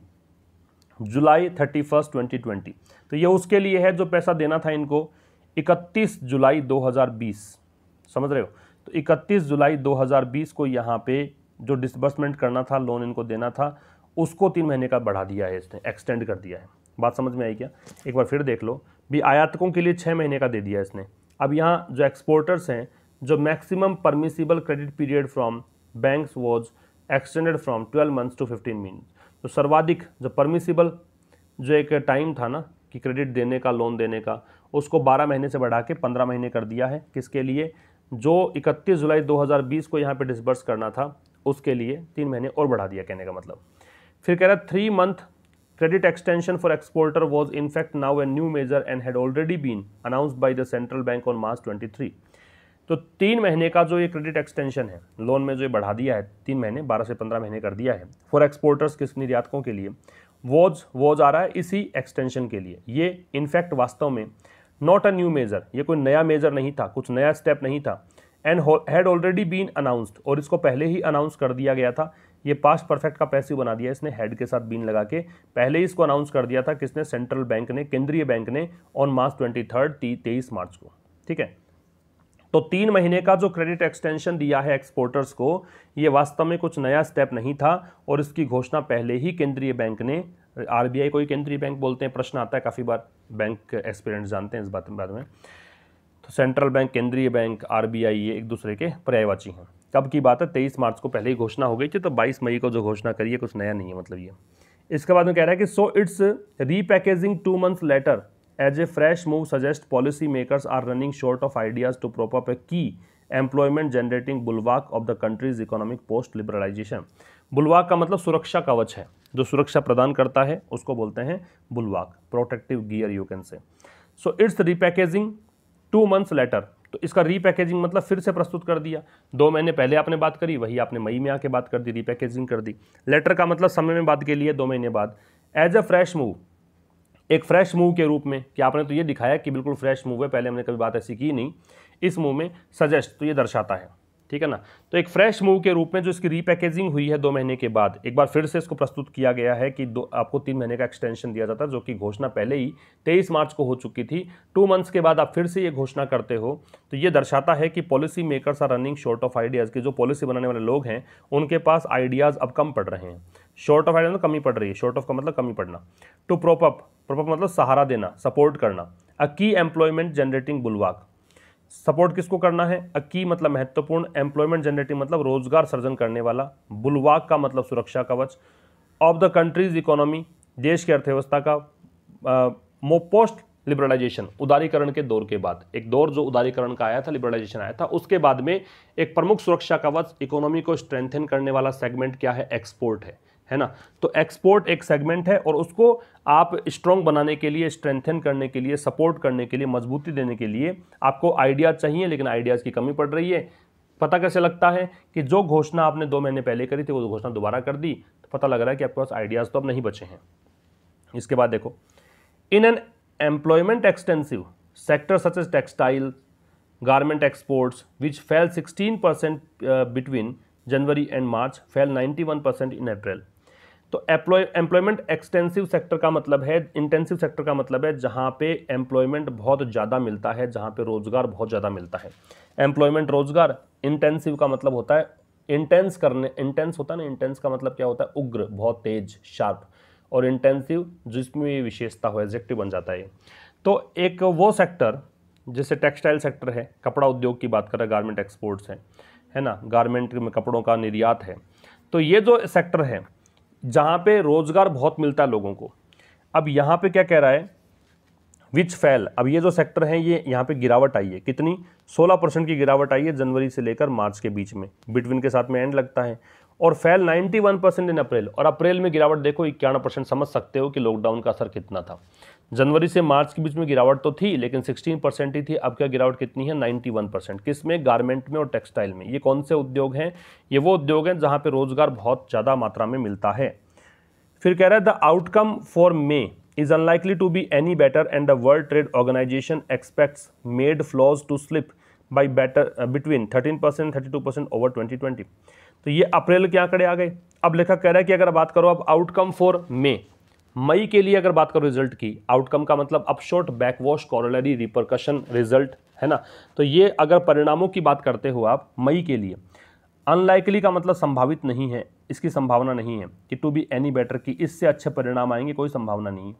July thirty first twenty twenty तो ये उसके लिए है जो पैसा देना था इनको इकतीस जुलाई दो हज़ार बीस समझ रहे हो तो इकतीस जुलाई दो हज़ार बीस को यहाँ पे जो डिसबर्समेंट करना था लोन इनको देना था उसको तीन महीने का बढ़ा दिया है इसने एक्सटेंड कर दिया है बात समझ में आई क्या एक बार फिर देख लो भी आयातकों के लिए छः महीने का दे दिया इसने अब यहाँ जो एक्सपोर्टर्स हैं जो maximum permissible credit period from banks was extended from twelve months to fifteen minute तो सर्वाधिक जो परमिसिबल जो एक टाइम था ना कि क्रेडिट देने का लोन देने का उसको 12 महीने से बढ़ा के 15 महीने कर दिया है किसके लिए जो 31 जुलाई 2020 को यहाँ पे डिसबर्स करना था उसके लिए तीन महीने और बढ़ा दिया कहने का मतलब फिर कह रहा है three month Credit extension for exporter was in fact now a new measure and had already been announced by the central bank on March 23. तो तीन महीने का जो ये क्रेडिट एक्सटेंशन है लोन में जो ये बढ़ा दिया है तीन महीने बारह से पंद्रह महीने कर दिया है फॉर एक्सपोर्टर्स किस निर्यातकों के लिए वॉज वॉज आ रहा है इसी एक्सटेंशन के लिए ये इनफैक्ट वास्तव में नॉट अ न्यू मेजर ये कोई नया मेजर नहीं था कुछ नया स्टेप नहीं था and had already been announced और इसको पहले ही अनाउंस कर दिया गया था ये पास्ट परफेक्ट का पैसिव बना दिया इसने हेड के साथ बीन लगा के पहले ही इसको अनाउंस कर दिया था किसने सेंट्रल बैंक ने केंद्रीय बैंक ने ऑन मार्च ट्वेंटी थर्ड तेईस मार्च को ठीक है तो तीन महीने का जो क्रेडिट एक्सटेंशन दिया है एक्सपोर्टर्स को ये वास्तव में कुछ नया स्टेप नहीं था और इसकी घोषणा पहले ही केंद्रीय बैंक ने आरबीआई को ही केंद्रीय बैंक बोलते हैं प्रश्न आता है काफ़ी बार बैंक एक्सपीरियंस जानते हैं इस बात में बाद में तो सेंट्रल बैंक केंद्रीय बैंक आरबीआई ये एक दूसरे के पर्यायवाची हैं कब की बात है तेईस मार्च को पहले ही घोषणा हो गई थी तो बाईस मई को जो घोषणा करी है कुछ नया नहीं है मतलब ये इसके बाद में कह रहा है कि so it's repackaging two months later as a fresh move suggest policy makers are running short of ideas to prop up a key employment generating bulwark of the country's economic post liberalization bulwark का मतलब सुरक्षा कवच है जो सुरक्षा प्रदान करता है उसको बोलते हैं bulwark protective gear you can say so it's repackaging two months later तो इसका रीपैकेजिंग मतलब फिर से प्रस्तुत कर दिया दो महीने पहले आपने बात करी वही आपने मई में आके बात कर दी रीपैकेजिंग कर दी लेटर का मतलब समय में बात के लिए दो महीने बाद एज अ फ्रेश मूव एक फ्रेश मूव के रूप में कि आपने तो ये दिखाया कि बिल्कुल फ्रेश मूव है पहले हमने कभी बात ऐसी की नहीं इस मूव में सजेस्ट तो ये दर्शाता है ठीक है ना तो एक फ्रेश मूव के रूप में जो इसकी रीपैकेजिंग हुई है दो महीने के बाद एक बार फिर से इसको प्रस्तुत किया गया है कि दो आपको तीन महीने का एक्सटेंशन दिया जाता जो कि घोषणा पहले ही तेईस मार्च को हो चुकी थी टू मंथ्स के बाद आप फिर से ये घोषणा करते हो तो ये दर्शाता है कि policy makers are running short of ideas की जो पॉलिसी बनाने वाले लोग हैं उनके पास आइडियाज़ अब कम पड़ रहे हैं शॉर्ट ऑफ आइडिया कमी पड़ रही है शॉर्ट ऑफ का मतलब कमी पड़ना टू प्रोपअप प्रोपअप मतलब सहारा देना सपोर्ट करना अ की एम्प्लॉयमेंट जनरेटिंग बुलवाक सपोर्ट किसको करना है अकी मतलब महत्वपूर्ण एम्प्लॉयमेंट जनरेटिंग मतलब रोजगार सर्जन करने वाला बुलवाक का मतलब सुरक्षा कवच ऑफ द कंट्रीज इकोनॉमी देश की अर्थव्यवस्था का मोपोस्ट लिबरलाइजेशन उदारीकरण के दौर के बाद एक दौर जो उदारीकरण का आया था लिबरलाइजेशन आया था उसके बाद में एक प्रमुख सुरक्षा कवच इकोनॉमी को स्ट्रेंथन करने वाला सेगमेंट क्या है एक्सपोर्ट है है ना तो एक्सपोर्ट एक सेगमेंट है और उसको आप स्ट्रॉन्ग बनाने के लिए स्ट्रेंथन करने के लिए सपोर्ट करने के लिए मजबूती देने के लिए आपको आइडियाज़ चाहिए लेकिन आइडियाज़ की कमी पड़ रही है पता कैसे लगता है कि जो घोषणा आपने दो महीने पहले करी थी वो घोषणा दोबारा कर दी तो पता लग रहा है कि आपके पास आइडियाज़ तो अब नहीं बचे हैं इसके बाद देखो in an employment extensive sector such as textile garment exports which fell 16 percent between January and March fell 91 percent in April तो एम्प्लॉयमेंट एक्सटेंसिव सेक्टर का मतलब है इंटेंसिव सेक्टर का मतलब है जहाँ पे एम्प्लॉयमेंट बहुत ज़्यादा मिलता है जहाँ पे रोज़गार बहुत ज़्यादा मिलता है एम्प्लॉयमेंट रोज़गार इंटेंसिव का मतलब होता है इंटेंस करने इंटेंस होता है ना इंटेंस का मतलब क्या होता है उग्र बहुत तेज शार्प और इंटेंसिव जिसमें विशेषता हो एजेक्टिव बन जाता है तो एक वो सेक्टर जैसे टेक्सटाइल सेक्टर है कपड़ा उद्योग की बात करें गारमेंट एक्सपोर्ट्स हैं है ना गारमेंट में कपड़ों का निर्यात है तो ये जो सेक्टर है जहाँ पे रोज़गार बहुत मिलता है लोगों को अब यहाँ पे क्या कह रहा है विच फैल अब ये जो सेक्टर है ये यहाँ पे गिरावट आई है कितनी 16 परसेंट की गिरावट आई है जनवरी से लेकर मार्च के बीच में बिटवीन के साथ में एंड लगता है और फैल 91 परसेंट इन अप्रैल और अप्रैल में गिरावट देखो इक्यावन परसेंट समझ सकते हो कि लॉकडाउन का असर कितना था जनवरी से मार्च के बीच में गिरावट तो थी लेकिन 16 परसेंट ही थी अब क्या गिरावट कितनी है 91 परसेंट किस में गारमेंट में और टेक्सटाइल में ये कौन से उद्योग हैं ये वो उद्योग हैं जहाँ पे रोजगार बहुत ज़्यादा मात्रा में मिलता है फिर कह रहा है the outcome for May is unlikely to be any better and the World Trade Organization expects made flows to slip by better between thirteen percent thirty two percent over twenty twenty तो ये अप्रैल के आंकड़े आ गए अब लेखक कह रहा है कि अगर बात करो अब आउटकम फॉर मे मई के लिए अगर बात करो रिजल्ट की आउटकम का मतलब upshot backwash corollary repercussion result है ना तो ये अगर परिणामों की बात करते हो आप मई के लिए अनलाइकली का मतलब संभावित नहीं है इसकी संभावना नहीं है कि टू बी एनी बेटर की इससे अच्छे परिणाम आएंगे कोई संभावना नहीं है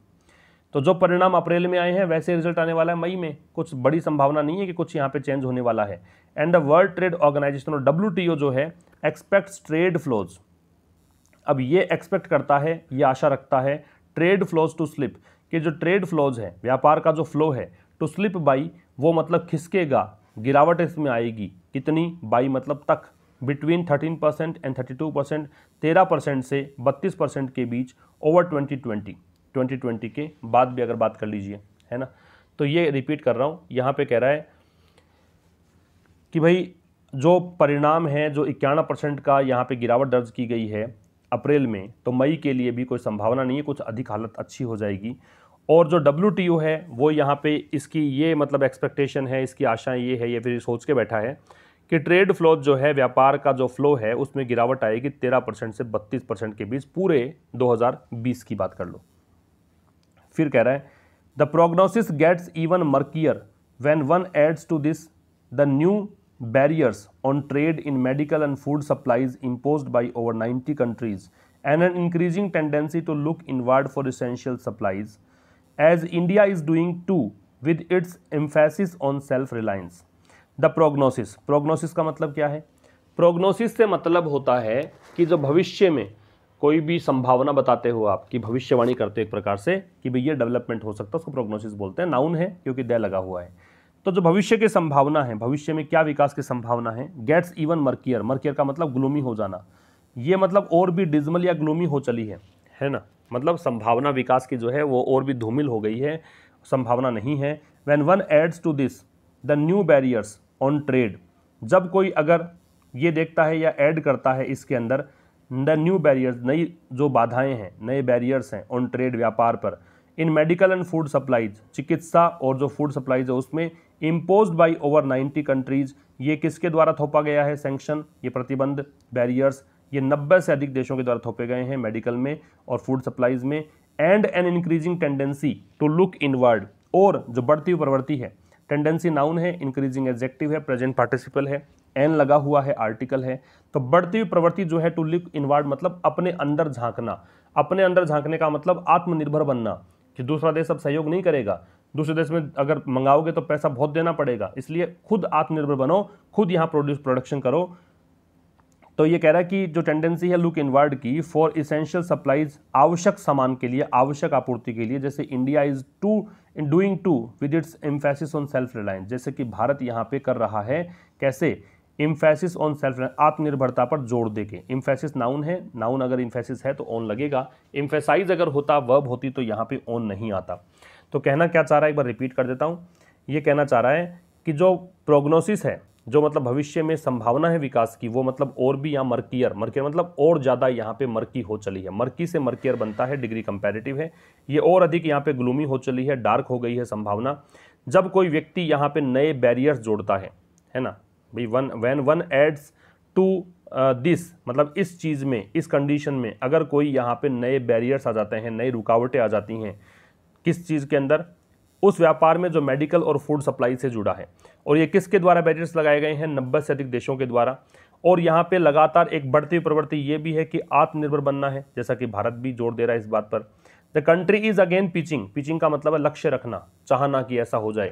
तो जो परिणाम अप्रैल में आए हैं वैसे रिजल्ट आने वाला है मई में कुछ बड़ी संभावना नहीं है कि कुछ यहाँ पे चेंज होने वाला है and the World Trade Organization और डब्ल्यू जो है एक्सपेक्ट्स ट्रेड फ्लोज अब ये एक्सपेक्ट करता है ये आशा रखता है ट्रेड फ्लोज टू स्लिप कि जो ट्रेड फ्लोज है व्यापार का जो फ्लो है टू स्लिप बाई वो मतलब खिसकेगा गिरावट इसमें आएगी कितनी बाई मतलब तक between 13 percent and thirty two percent तेरह परसेंट से बत्तीस परसेंट के बीच ओवर 2020 2020 के बाद भी अगर बात कर लीजिए है ना तो ये रिपीट कर रहा हूँ यहाँ पे कह रहा है कि भाई जो परिणाम है जो इक्यावन परसेंट का यहाँ पे गिरावट दर्ज की गई है अप्रैल में तो मई के लिए भी कोई संभावना नहीं है कुछ अधिक हालत अच्छी हो जाएगी और जो डब्ल्यू है वो यहाँ पे इसकी ये मतलब एक्सपेक्टेशन है इसकी आशाएं ये है ये फिर सोच के बैठा है कि ट्रेड फ्लो जो है व्यापार का जो फ्लो है उसमें गिरावट आएगी तेरह परसेंट से बत्तीस परसेंट के बीच पूरे 2020 की बात कर लो फिर कह रहा है the prognosis gets even murkier when one adds to this the new barriers on trade in medical and food supplies imposed by over 90 countries and an increasing tendency to look inward for essential supplies, as India is doing too with its emphasis on self reliance. the prognosis prognosis ka matlab kya hai prognosis se matlab hota hai ki jo bhavishya mein कोई भी संभावना बताते हो आप कि भविष्यवाणी करते हो एक प्रकार से कि भई ये डेवलपमेंट हो सकता है उसको प्रोग्नोसिस बोलते हैं नाउन है क्योंकि दे लगा हुआ है तो जो भविष्य की संभावना है भविष्य में क्या विकास की संभावना है गेट्स इवन मर्कियर मर्कियर का मतलब ग्लोमी हो जाना ये मतलब और भी डिजमल या ग्लोमी हो चली है है ना मतलब संभावना विकास की जो है वो और भी धूमिल हो गई है संभावना नहीं है when one adds to this the new barriers on trade जब कोई अगर ये देखता है या ऐड करता है इसके अंदर द न्यू बैरियर्स नई जो बाधाएं हैं नए बैरियर्स हैं ऑन ट्रेड व्यापार पर in medical and food supplies चिकित्सा और जो फूड सप्लाईज है उसमें इम्पोज बाई ओवर 90 कंट्रीज ये किसके द्वारा थोपा गया है सेंक्शन ये प्रतिबंध बैरियर्स ये 90 से अधिक देशों के द्वारा थोपे गए हैं मेडिकल में और फूड सप्लाईज में and an increasing tendency to look in और जो बढ़ती हुई प्रवृत्ति है टेंडेंसी नाउन है इंक्रीजिंग एग्जेक्टिव है प्रेजेंट पार्टिसिपल है एन लगा हुआ है आर्टिकल है तो बढ़ती हुई प्रवृत्ति जो है टू लुक इन मतलब अपने अंदर झांकना अपने अंदर झांकने का मतलब आत्मनिर्भर बनना कि दूसरा देश अब सहयोग नहीं करेगा दूसरे देश में अगर मंगाओगे तो पैसा बहुत देना पड़ेगा इसलिए खुद आत्मनिर्भर बनो खुद यहाँ प्रोड्यूस प्रोडक्शन करो तो ये कह रहा है कि जो टेंडेंसी है लुक इनवर्ड की फॉर इसेंशियल सप्लाईज आवश्यक सामान के लिए आवश्यक आपूर्ति के लिए जैसे India is to in doing to with its emphasis on self reliance जैसे कि भारत यहाँ पे कर रहा है कैसे इम्फेसिस ऑन सेल्फ आत्मनिर्भरता पर जोड़ दे के इम्फेसिस नाउन है नाउन अगर इम्फेसिस है तो ऑन लगेगा इम्फेसाइज अगर होता वर्ब होती तो यहाँ पे ऑन नहीं आता तो कहना क्या चाह रहा है एक बार रिपीट कर देता हूँ ये कहना चाह रहा है कि जो प्रोग्नोसिस है जो मतलब भविष्य में संभावना है विकास की वो मतलब और भी यहाँ मर्कियर मर्कियर मतलब और ज़्यादा यहाँ पे मर्की हो चली है मर्की से मर्कियर बनता है डिग्री कंपेरेटिव है ये और अधिक यहाँ पे ग्लूमी हो चली है डार्क हो गई है संभावना जब कोई व्यक्ति यहाँ पे नए बैरियर्स जोड़ता है है ना भाई one when one adds to this मतलब इस चीज़ में इस कंडीशन में अगर कोई यहाँ पे नए बैरियर्स आ जाते हैं नई रुकावटें आ जाती हैं किस चीज़ के अंदर उस व्यापार में जो मेडिकल और फूड सप्लाई से जुड़ा है और ये किसके द्वारा बैरियर्स लगाए गए हैं नब्बे से अधिक देशों के द्वारा और यहाँ पे लगातार एक बढ़ती हुई प्रवृत्ति ये भी है कि आत्मनिर्भर बनना है जैसा कि भारत भी जोर दे रहा है इस बात पर the country is again pitching pitching का मतलब है लक्ष्य रखना चाहना कि ऐसा हो जाए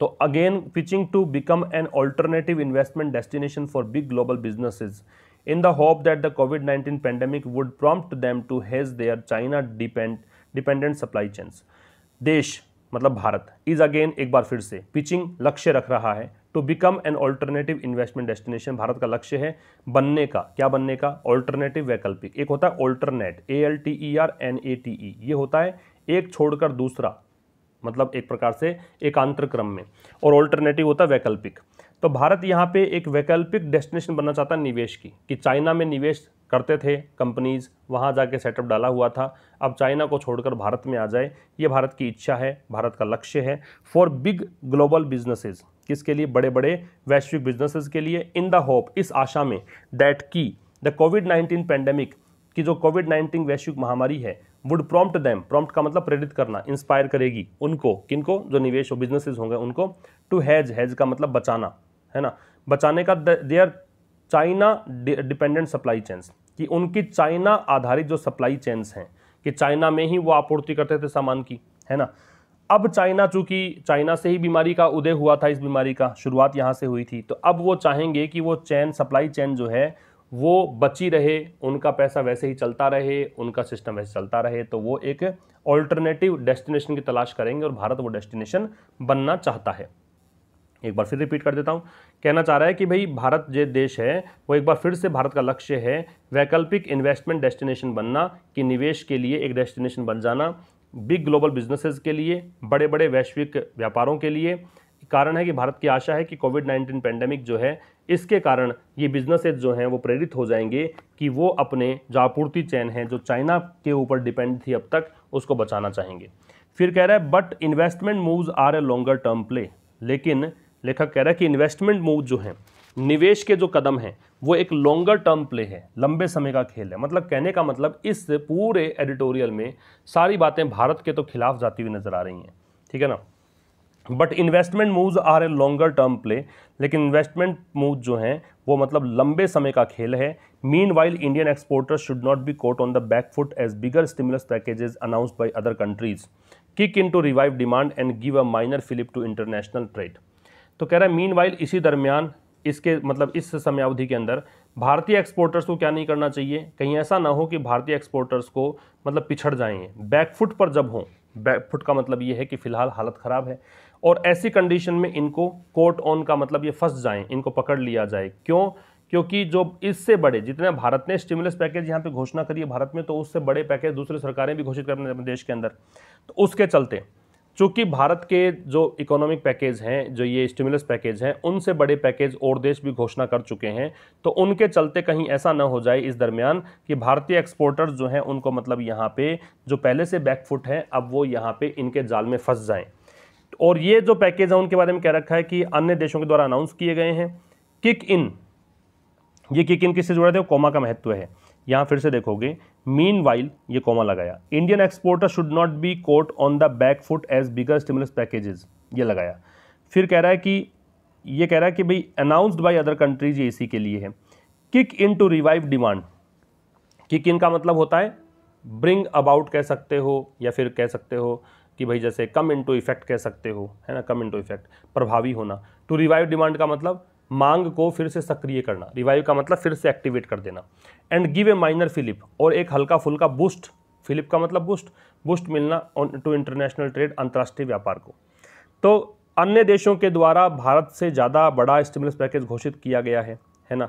तो again pitching to become an alternative investment destination for big global businesses in the hope that the covid nineteen pandemic would prompt them to hedge their China depend dependent supply chains देश मतलब Bharat is again एक बार फिर से pitching लक्ष्य रख रहा है to become an alternative investment destination Bharat का लक्ष्य है बनने का क्या बनने का ऑल्टरनेटिव वैकल्पिक एक होता है alternate A L T E R N A T E ये होता है एक छोड़कर दूसरा मतलब एक प्रकार से एकांतर क्रम में और ऑल्टरनेटिव होता है वैकल्पिक तो भारत यहाँ पे एक वैकल्पिक डेस्टिनेशन बनना चाहता है निवेश की कि चाइना में निवेश करते थे कंपनीज़ वहाँ जाके सेटअप डाला हुआ था अब चाइना को छोड़कर भारत में आ जाए ये भारत की इच्छा है भारत का लक्ष्य है फॉर बिग ग्लोबल बिजनेसेस किसके लिए बड़े बड़े वैश्विक बिजनेसेस के लिए इन द होप इस आशा में दैट की द कोविड नाइन्टीन पैंडेमिक की जो कोविड नाइन्टीन वैश्विक महामारी है वुड प्रॉम्प्ट दैम प्रॉम्प्ट का मतलब प्रेरित करना इंस्पायर करेगी उनको किनको जो निवेश हो बिजनेसेस होंगे उनको टू हैज हैज का मतलब बचाना है ना बचाने का their China dependent supply chains कि उनकी चाइना आधारित जो सप्लाई चेन्स हैं कि चाइना में ही वो आपूर्ति करते थे सामान की है ना अब चाइना चूंकि चाइना से ही बीमारी का उदय हुआ था इस बीमारी का शुरुआत यहाँ से हुई थी तो अब वो चाहेंगे कि वो चैन सप्लाई चैन जो है वो बची रहे उनका पैसा वैसे ही चलता रहे उनका सिस्टम वैसे चलता रहे तो वो एक ऑल्टरनेटिव डेस्टिनेशन की तलाश करेंगे और भारत वो डेस्टिनेशन बनना चाहता है एक बार फिर रिपीट कर देता हूँ कहना चाह रहा है कि भाई भारत जो देश है वो एक बार फिर से भारत का लक्ष्य है वैकल्पिक इन्वेस्टमेंट डेस्टिनेशन बनना कि निवेश के लिए एक डेस्टिनेशन बन जाना बिग ग्लोबल बिजनेसेस के लिए बड़े बड़े वैश्विक व्यापारों के लिए कारण है कि भारत की आशा है कि कोविड नाइन्टीन पैंडेमिक जो है इसके कारण ये बिजनेसेस जो हैं वो प्रेरित हो जाएंगे कि वो अपने जो आपूर्ति चैन है जो चाइना के ऊपर डिपेंड थी अब तक उसको बचाना चाहेंगे फिर कह रहा है but investment moves are a longer term play लेकिन लेखक कह रहा है कि इन्वेस्टमेंट मूव जो है निवेश के जो कदम हैं वो एक लॉन्गर टर्म प्ले है लंबे समय का खेल है मतलब कहने का मतलब इस पूरे एडिटोरियल में सारी बातें भारत के तो खिलाफ जाती हुई नज़र आ रही हैं ठीक है ना but investment moves are a longer term play लेकिन इन्वेस्टमेंट मूव जो हैं वो मतलब लंबे समय का खेल है meanwhile Indian exporters should not be caught on the back foot as bigger stimulus packages announce by other countries kick in to revive demand and give a minor fillip to international trade तो कह रहा है mean while इसी दरमियान इसके मतलब इस समयावधि के अंदर भारतीय एक्सपोर्टर्स को क्या नहीं करना चाहिए कहीं ऐसा ना हो कि भारतीय एक्सपोर्टर्स को मतलब पिछड़ जाएँ बैकफुट पर जब हों बैकफुट का मतलब ये है कि फ़िलहाल हालत ख़राब है और ऐसी कंडीशन में इनको कोर्ट ऑन का मतलब ये फंस जाएँ इनको पकड़ लिया जाए क्यों क्योंकि जो इससे बड़े जितने भारत ने स्टिमुलस पैकेज यहाँ पे घोषणा करी है भारत में तो उससे बड़े पैकेज दूसरी सरकारें भी घोषित कर अपने देश के अंदर तो उसके चलते चूँकि भारत के जो इकोनॉमिक पैकेज हैं जो ये स्टिमुलस पैकेज हैं उनसे बड़े पैकेज और देश भी घोषणा कर चुके हैं तो उनके चलते कहीं ऐसा ना हो जाए इस दरमियान कि भारतीय एक्सपोर्टर्स जो हैं उनको मतलब यहाँ पे जो पहले से बैकफुट हैं अब वो यहाँ पे इनके जाल में फंस जाएँ और ये जो पैकेज है उनके बारे में कह रखा है कि अन्य देशों के द्वारा अनाउंस किए गए हैं किक इन ये किक इन किससे जुड़े थे कोमा का महत्व है यहाँ फिर से देखोगे मीन वाइल ये कॉमा लगाया Indian exporter should not be caught on the back foot as bigger stimulus packages ये लगाया फिर कह रहा है कि ये कह रहा है कि भाई अनाउंस्ड बाय अदर कंट्रीज ये इसी के लिए है kick in to revive demand kick in का मतलब होता है ब्रिंग अबाउट कह सकते हो या फिर कह सकते हो कि भाई जैसे कम टू इफेक्ट कह सकते हो है ना कम टू इफेक्ट प्रभावी होना टू रिवाइव डिमांड का मतलब मांग को फिर से सक्रिय करना रिवाइव का मतलब फिर से एक्टिवेट कर देना and give a minor fillip और एक हल्का फुल्का बूस्ट फिलिप का मतलब बूस्ट बूस्ट मिलना ऑन टू इंटरनेशनल ट्रेड अंतर्राष्ट्रीय व्यापार को तो अन्य देशों के द्वारा भारत से ज़्यादा बड़ा स्टिमुलस पैकेज घोषित किया गया है है ना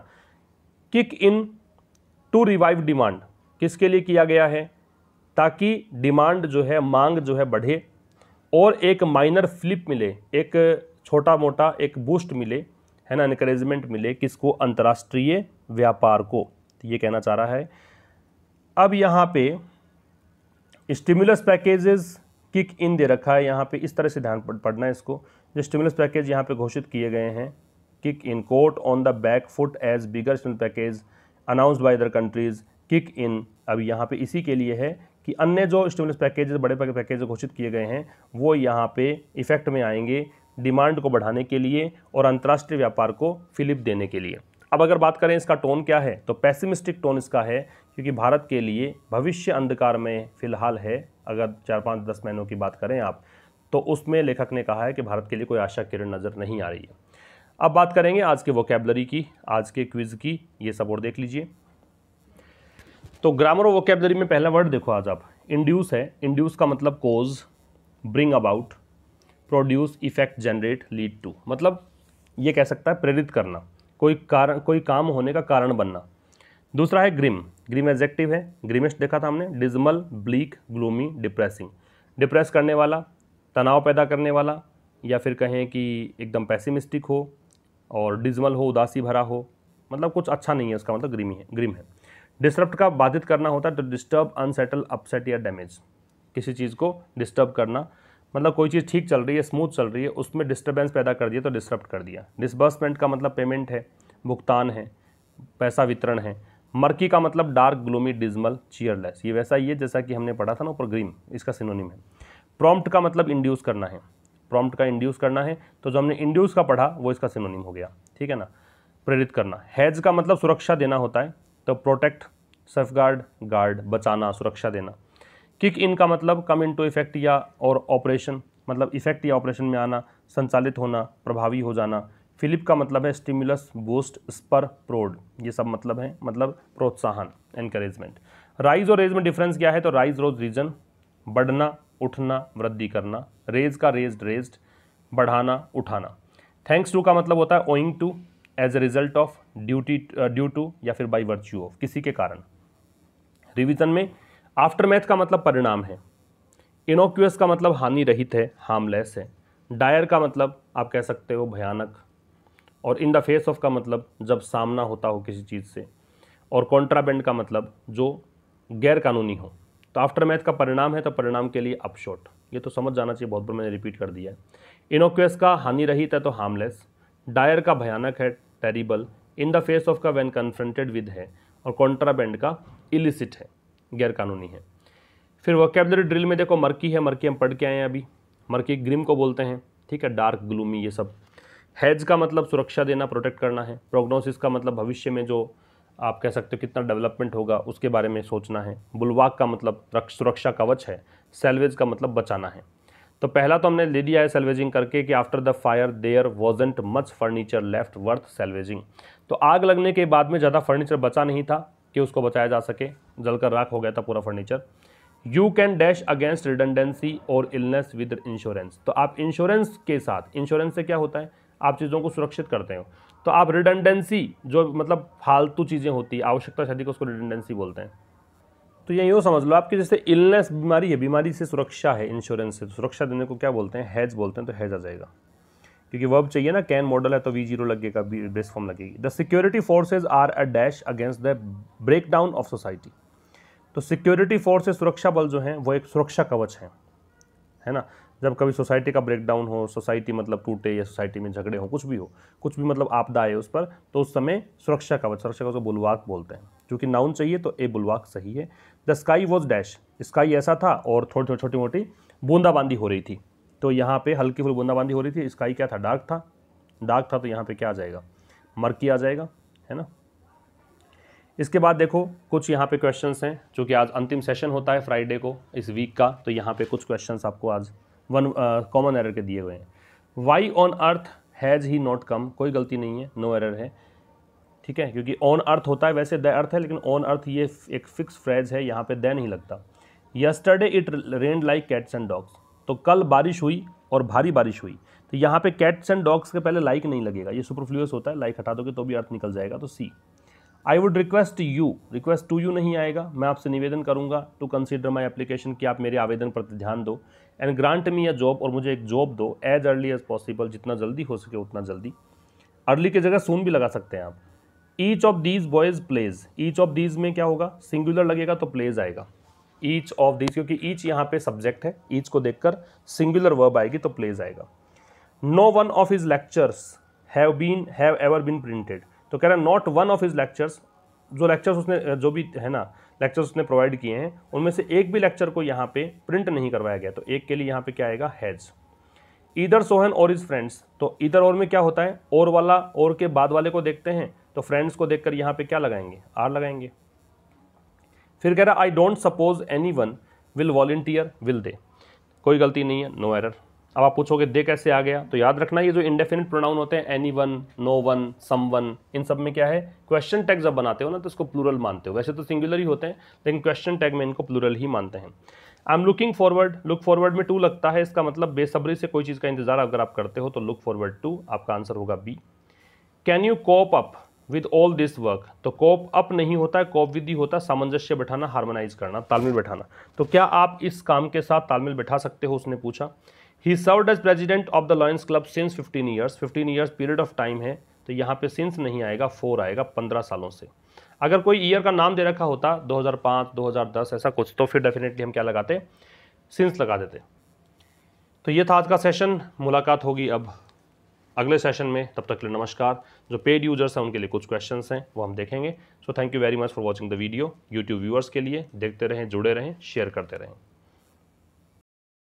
kick in to revive demand किसके लिए किया गया है ताकि डिमांड जो है मांग जो है बढ़े और एक माइनर फ्लिप मिले एक छोटा मोटा एक बूस्ट मिले है ना इनक्रेजमेंट मिले किसको अंतर्राष्ट्रीय व्यापार को तो ये कहना चाह रहा है अब यहाँ पे स्टिमुलस पैकेजेस किक इन दे रखा है यहाँ पे इस तरह से ध्यान पढ़ना है इसको जो स्टिमुलस पैकेज यहाँ पे घोषित किए गए हैं kick in caught on the back foot as bigger stimulus package announce by other countries kick in अब यहाँ पे इसी के लिए है कि अन्य जो स्टिमुलस पैकेजेस बड़े पैकेज घोषित किए गए हैं वो यहाँ पे इफेक्ट में आएंगे डिमांड को बढ़ाने के लिए और अंतर्राष्ट्रीय व्यापार को फिलिप देने के लिए अब अगर बात करें इसका टोन क्या है तो पैसिमिस्टिक टोन इसका है क्योंकि भारत के लिए भविष्य अंधकार में फिलहाल है अगर चार पाँच दस महीनों की बात करें आप तो उसमें लेखक ने कहा है कि भारत के लिए कोई आशा किरण नज़र नहीं आ रही है अब बात करेंगे आज के वोकेबलरी की आज के क्विज़ की ये सब और देख लीजिए तो ग्रामर और वोकेबलरी में पहला वर्ड देखो आज आप इंड्यूस है इंड्यूस का मतलब cause bring about produce effect generate lead to मतलब ये कह सकता है प्रेरित करना कोई कारण कोई काम होने का कारण बनना दूसरा है ग्रिम ग्रिम एजेक्टिव है ग्रिमेस्ट देखा था हमने dismal bleak gloomy depressing depress करने वाला तनाव पैदा करने वाला या फिर कहें कि एकदम पैसिमिस्टिक हो और डिजमल हो उदासी भरा हो मतलब कुछ अच्छा नहीं है उसका मतलब ग्रीमी है ग्रिम है डिस्टर्ब का बाधित करना होता है तो डिस्टर्ब अनसेटल अपसेट या डैमेज किसी चीज़ को डिस्टर्ब करना मतलब कोई चीज़ ठीक चल रही है स्मूथ चल रही है उसमें डिस्टर्बेंस पैदा कर दिया तो डिस्टर्ब कर दिया डिसबर्समेंट का मतलब पेमेंट है भुगतान है पैसा वितरण है मर्की का मतलब डार्क ग्लूमी डिजमल चीयरलेस ये वैसा ही है जैसा कि हमने पढ़ा था ना ऊपर ग्रीम इसका सिनोनिम है प्रॉम्प्ट का मतलब इंड्यूस करना है प्रॉम्प्ट का इंड्यूस करना है तो जो हमने इंड्यूस का पढ़ा वो इसका सिनोनिम हो गया ठीक है ना प्रेरित करना हैज का मतलब सुरक्षा देना होता है तो प्रोटेक्ट सेफ गार्ड गार्ड बचाना सुरक्षा देना किक इन का मतलब कम इन टू इफेक्ट या और ऑपरेशन मतलब इफेक्ट या ऑपरेशन में आना संचालित होना प्रभावी हो जाना फिलिप का मतलब है स्टिमुलस बूस्ट स्पर प्रोड ये सब मतलब है मतलब प्रोत्साहन एनकरेजमेंट राइज और रेज में डिफरेंस क्या है तो राइज रोज रीजन बढ़ना उठना वृद्धि करना रेज का रेज रेज बढ़ाना उठाना थैंक्स टू का मतलब होता है owing to as a result of duty due to या फिर बाई वर्च्यू ऑफ किसी के कारण रिविजन में आफ्टरमैथ का मतलब परिणाम है इनोक्यूस का मतलब हानि रहित है हार्मलेस है डायर का मतलब आप कह सकते हो भयानक और इन द फेस ऑफ का मतलब जब सामना होता हो किसी चीज़ से और कॉन्ट्राबेंड का मतलब जो गैर कानूनी हो तो आफ्टर मैथ का परिणाम है तो परिणाम के लिए अपशॉट ये तो समझ जाना चाहिए बहुत बार मैंने रिपीट कर दिया है इनोक्वेस का हानि रहित है तो हार्मलेस डायर का भयानक है terrible in the face of का वैन कन्फ्रंटेड विद है और कॉन्ट्राबेंड का इलिसिट है गैरकानूनी है फिर वोकेबलरी ड्रिल में देखो मर्की है मर्की हम पढ़ के आए हैं अभी मर्की ग्रिम को बोलते हैं ठीक है डार्क ग्लूमी ये सब हैज का मतलब सुरक्षा देना प्रोटेक्ट करना है प्रोग्नोसिस का मतलब भविष्य में जो आप कह सकते हो कितना डेवलपमेंट होगा उसके बारे में सोचना है बुलवाक का मतलब सुरक्षा कवच है सेल्वेज का मतलब बचाना है तो पहला तो हमने ले दिया है सेल्वेजिंग करके कि after the fire there wasn't much furniture left worth salvaging तो आग लगने के बाद में ज़्यादा फर्नीचर बचा नहीं था कि उसको बचाया जा सके जलकर राख हो गया था पूरा furniture you can dash against redundancy और इलनेस विद इंश्योरेंस तो आप इंश्योरेंस के साथ इंश्योरेंस से क्या होता है आप चीज़ों को सुरक्षित करते हो तो आप रिडेंडेंसी जो मतलब फालतू चीज़ें होती है आवश्यकता शादी को उसको रिडेंडेंसी बोलते हैं तो ये यूँ समझ लो आपकी जैसे इलनेस बीमारी है बीमारी से सुरक्षा है इंश्योरेंस से तो सुरक्षा देने को क्या बोलते हैं हैज बोलते हैं तो हैज आ जाएगा क्योंकि वर्ब चाहिए ना कैन मॉडल है तो वी जीरो लगेगा बेस फॉर्म लगेगी the security forces are a dash against the breakdown of society तो सिक्योरिटी फोर्सेज सुरक्षा बल जो हैं वो एक सुरक्षा कवच हैं है ना जब कभी सोसाइटी का ब्रेकडाउन हो सोसाइटी मतलब टूटे या सोसाइटी में झगड़े हो कुछ भी हो कुछ भी मतलब आपदा आए उस पर तो उस समय सुरक्षा कवच सुरक्षा कवच को बुलवाक बोलते हैं क्योंकि नाउन चाहिए तो ए बुलवाक सही है the sky was dash sky ऐसा था और थोड़ी छोटी मोटी बूंदाबांदी हो रही थी तो यहाँ पे हल्की फुल बूंदाबांदी हो रही थी स्काई क्या था डार्क था डार्क था तो यहाँ पे क्या आ जाएगा मर्की आ जाएगा है ना इसके बाद देखो कुछ यहाँ पे क्वेश्चंस हैं जो कि आज अंतिम सेशन होता है फ्राइडे को इस वीक का तो यहाँ पे कुछ क्वेश्चंस आपको आज वन कॉमन एरर के दिए हुए हैं why on earth has he not come कोई गलती नहीं है नो no एरर है ठीक है क्योंकि ऑन अर्थ होता है वैसे द अर्थ है लेकिन ऑन अर्थ ये एक फिक्स फ्रेज है यहाँ पे द नहीं लगता yesterday it rain like cats and dogs तो कल बारिश हुई और भारी बारिश हुई तो यहाँ पे कैट्स एंड डॉग्स के पहले लाइक नहीं लगेगा ये सुपरफ्लूस होता है लाइक हटा दोगे तो भी अर्थ निकल जाएगा तो see I would request you request to you नहीं आएगा मैं आपसे निवेदन करूँगा टू कंसिडर माई एप्लीकेशन कि आप मेरे आवेदन पर ध्यान दो and grant me a job और मुझे एक जॉब दो एज अर्ली एज पॉसिबल जितना जल्दी हो सके उतना जल्दी अर्ली की जगह सोन भी लगा सकते हैं आप each of these boys pledge each of these में क्या होगा सिंगुलर लगेगा तो प्लेज आएगा ईच ऑफ दीज क्योंकि ईच यहाँ पे सब्जेक्ट है ईच को देखकर सिंगुलर वर्ब आएगी तो प्लेज आएगा no one of his lectures have been have ever been printed तो कह रहा है not one of his lectures जो लेक्चर्स उसने जो भी है ना लेक्चर्स उसने प्रोवाइड किए हैं उनमें से एक भी लेक्चर को यहाँ पे प्रिंट नहीं करवाया गया तो एक के लिए यहाँ पे क्या आएगा हैज़ इधर सोहन और इज फ्रेंड्स तो इधर और में क्या होता है और वाला और के बाद वाले को देखते हैं तो फ्रेंड्स को देखकर यहाँ पे क्या लगाएंगे आर लगाएंगे फिर कह रहा I don't suppose anyone will volunteer will they कोई गलती नहीं है नो no एरर अब आप पूछोगे दे कैसे आ गया तो याद रखना ये जो इंडेफिनिट प्रोनाउन होते हैं anyone no one someone इन सब में क्या है क्वेश्चन टैग जब बनाते हो ना तो इसको प्लूरल मानते हो वैसे तो सिंगुलर ही होते हैं लेकिन क्वेश्चन टैग में इनको प्लूरल ही मानते हैं I am looking forward look forward में टू लगता है इसका मतलब बेसब्री से कोई चीज़ का इंतजार अगर आप करते हो तो लुक फॉरवर्ड टू आपका आंसर होगा B can you cope up with all this work तो कॉप अप नहीं होता है कॉप विद ही होता है सामंजस्य बैठाना हार्मोनाइज करना तालमेल बैठाना तो क्या आप इस काम के साथ तालमेल बैठा सकते हो उसने पूछा he serve as president of the Lions club since 15 years 15 years period of time है तो यहाँ पे सिंस नहीं आएगा फोर आएगा पंद्रह सालों से अगर कोई ईयर का नाम दे रखा होता 2005 2010 ऐसा कुछ तो फिर डेफिनेटली हम क्या लगाते सिंस लगा देते तो ये था आज का सेशन मुलाकात होगी अब अगले सेशन में तब तक के लिए नमस्कार जो पेड यूजर्स हैं उनके लिए कुछ क्वेश्चन हैं वो हम देखेंगे so thank you very much for watching the video YouTube viewers के लिए देखते रहें जुड़े रहें शेयर करते रहें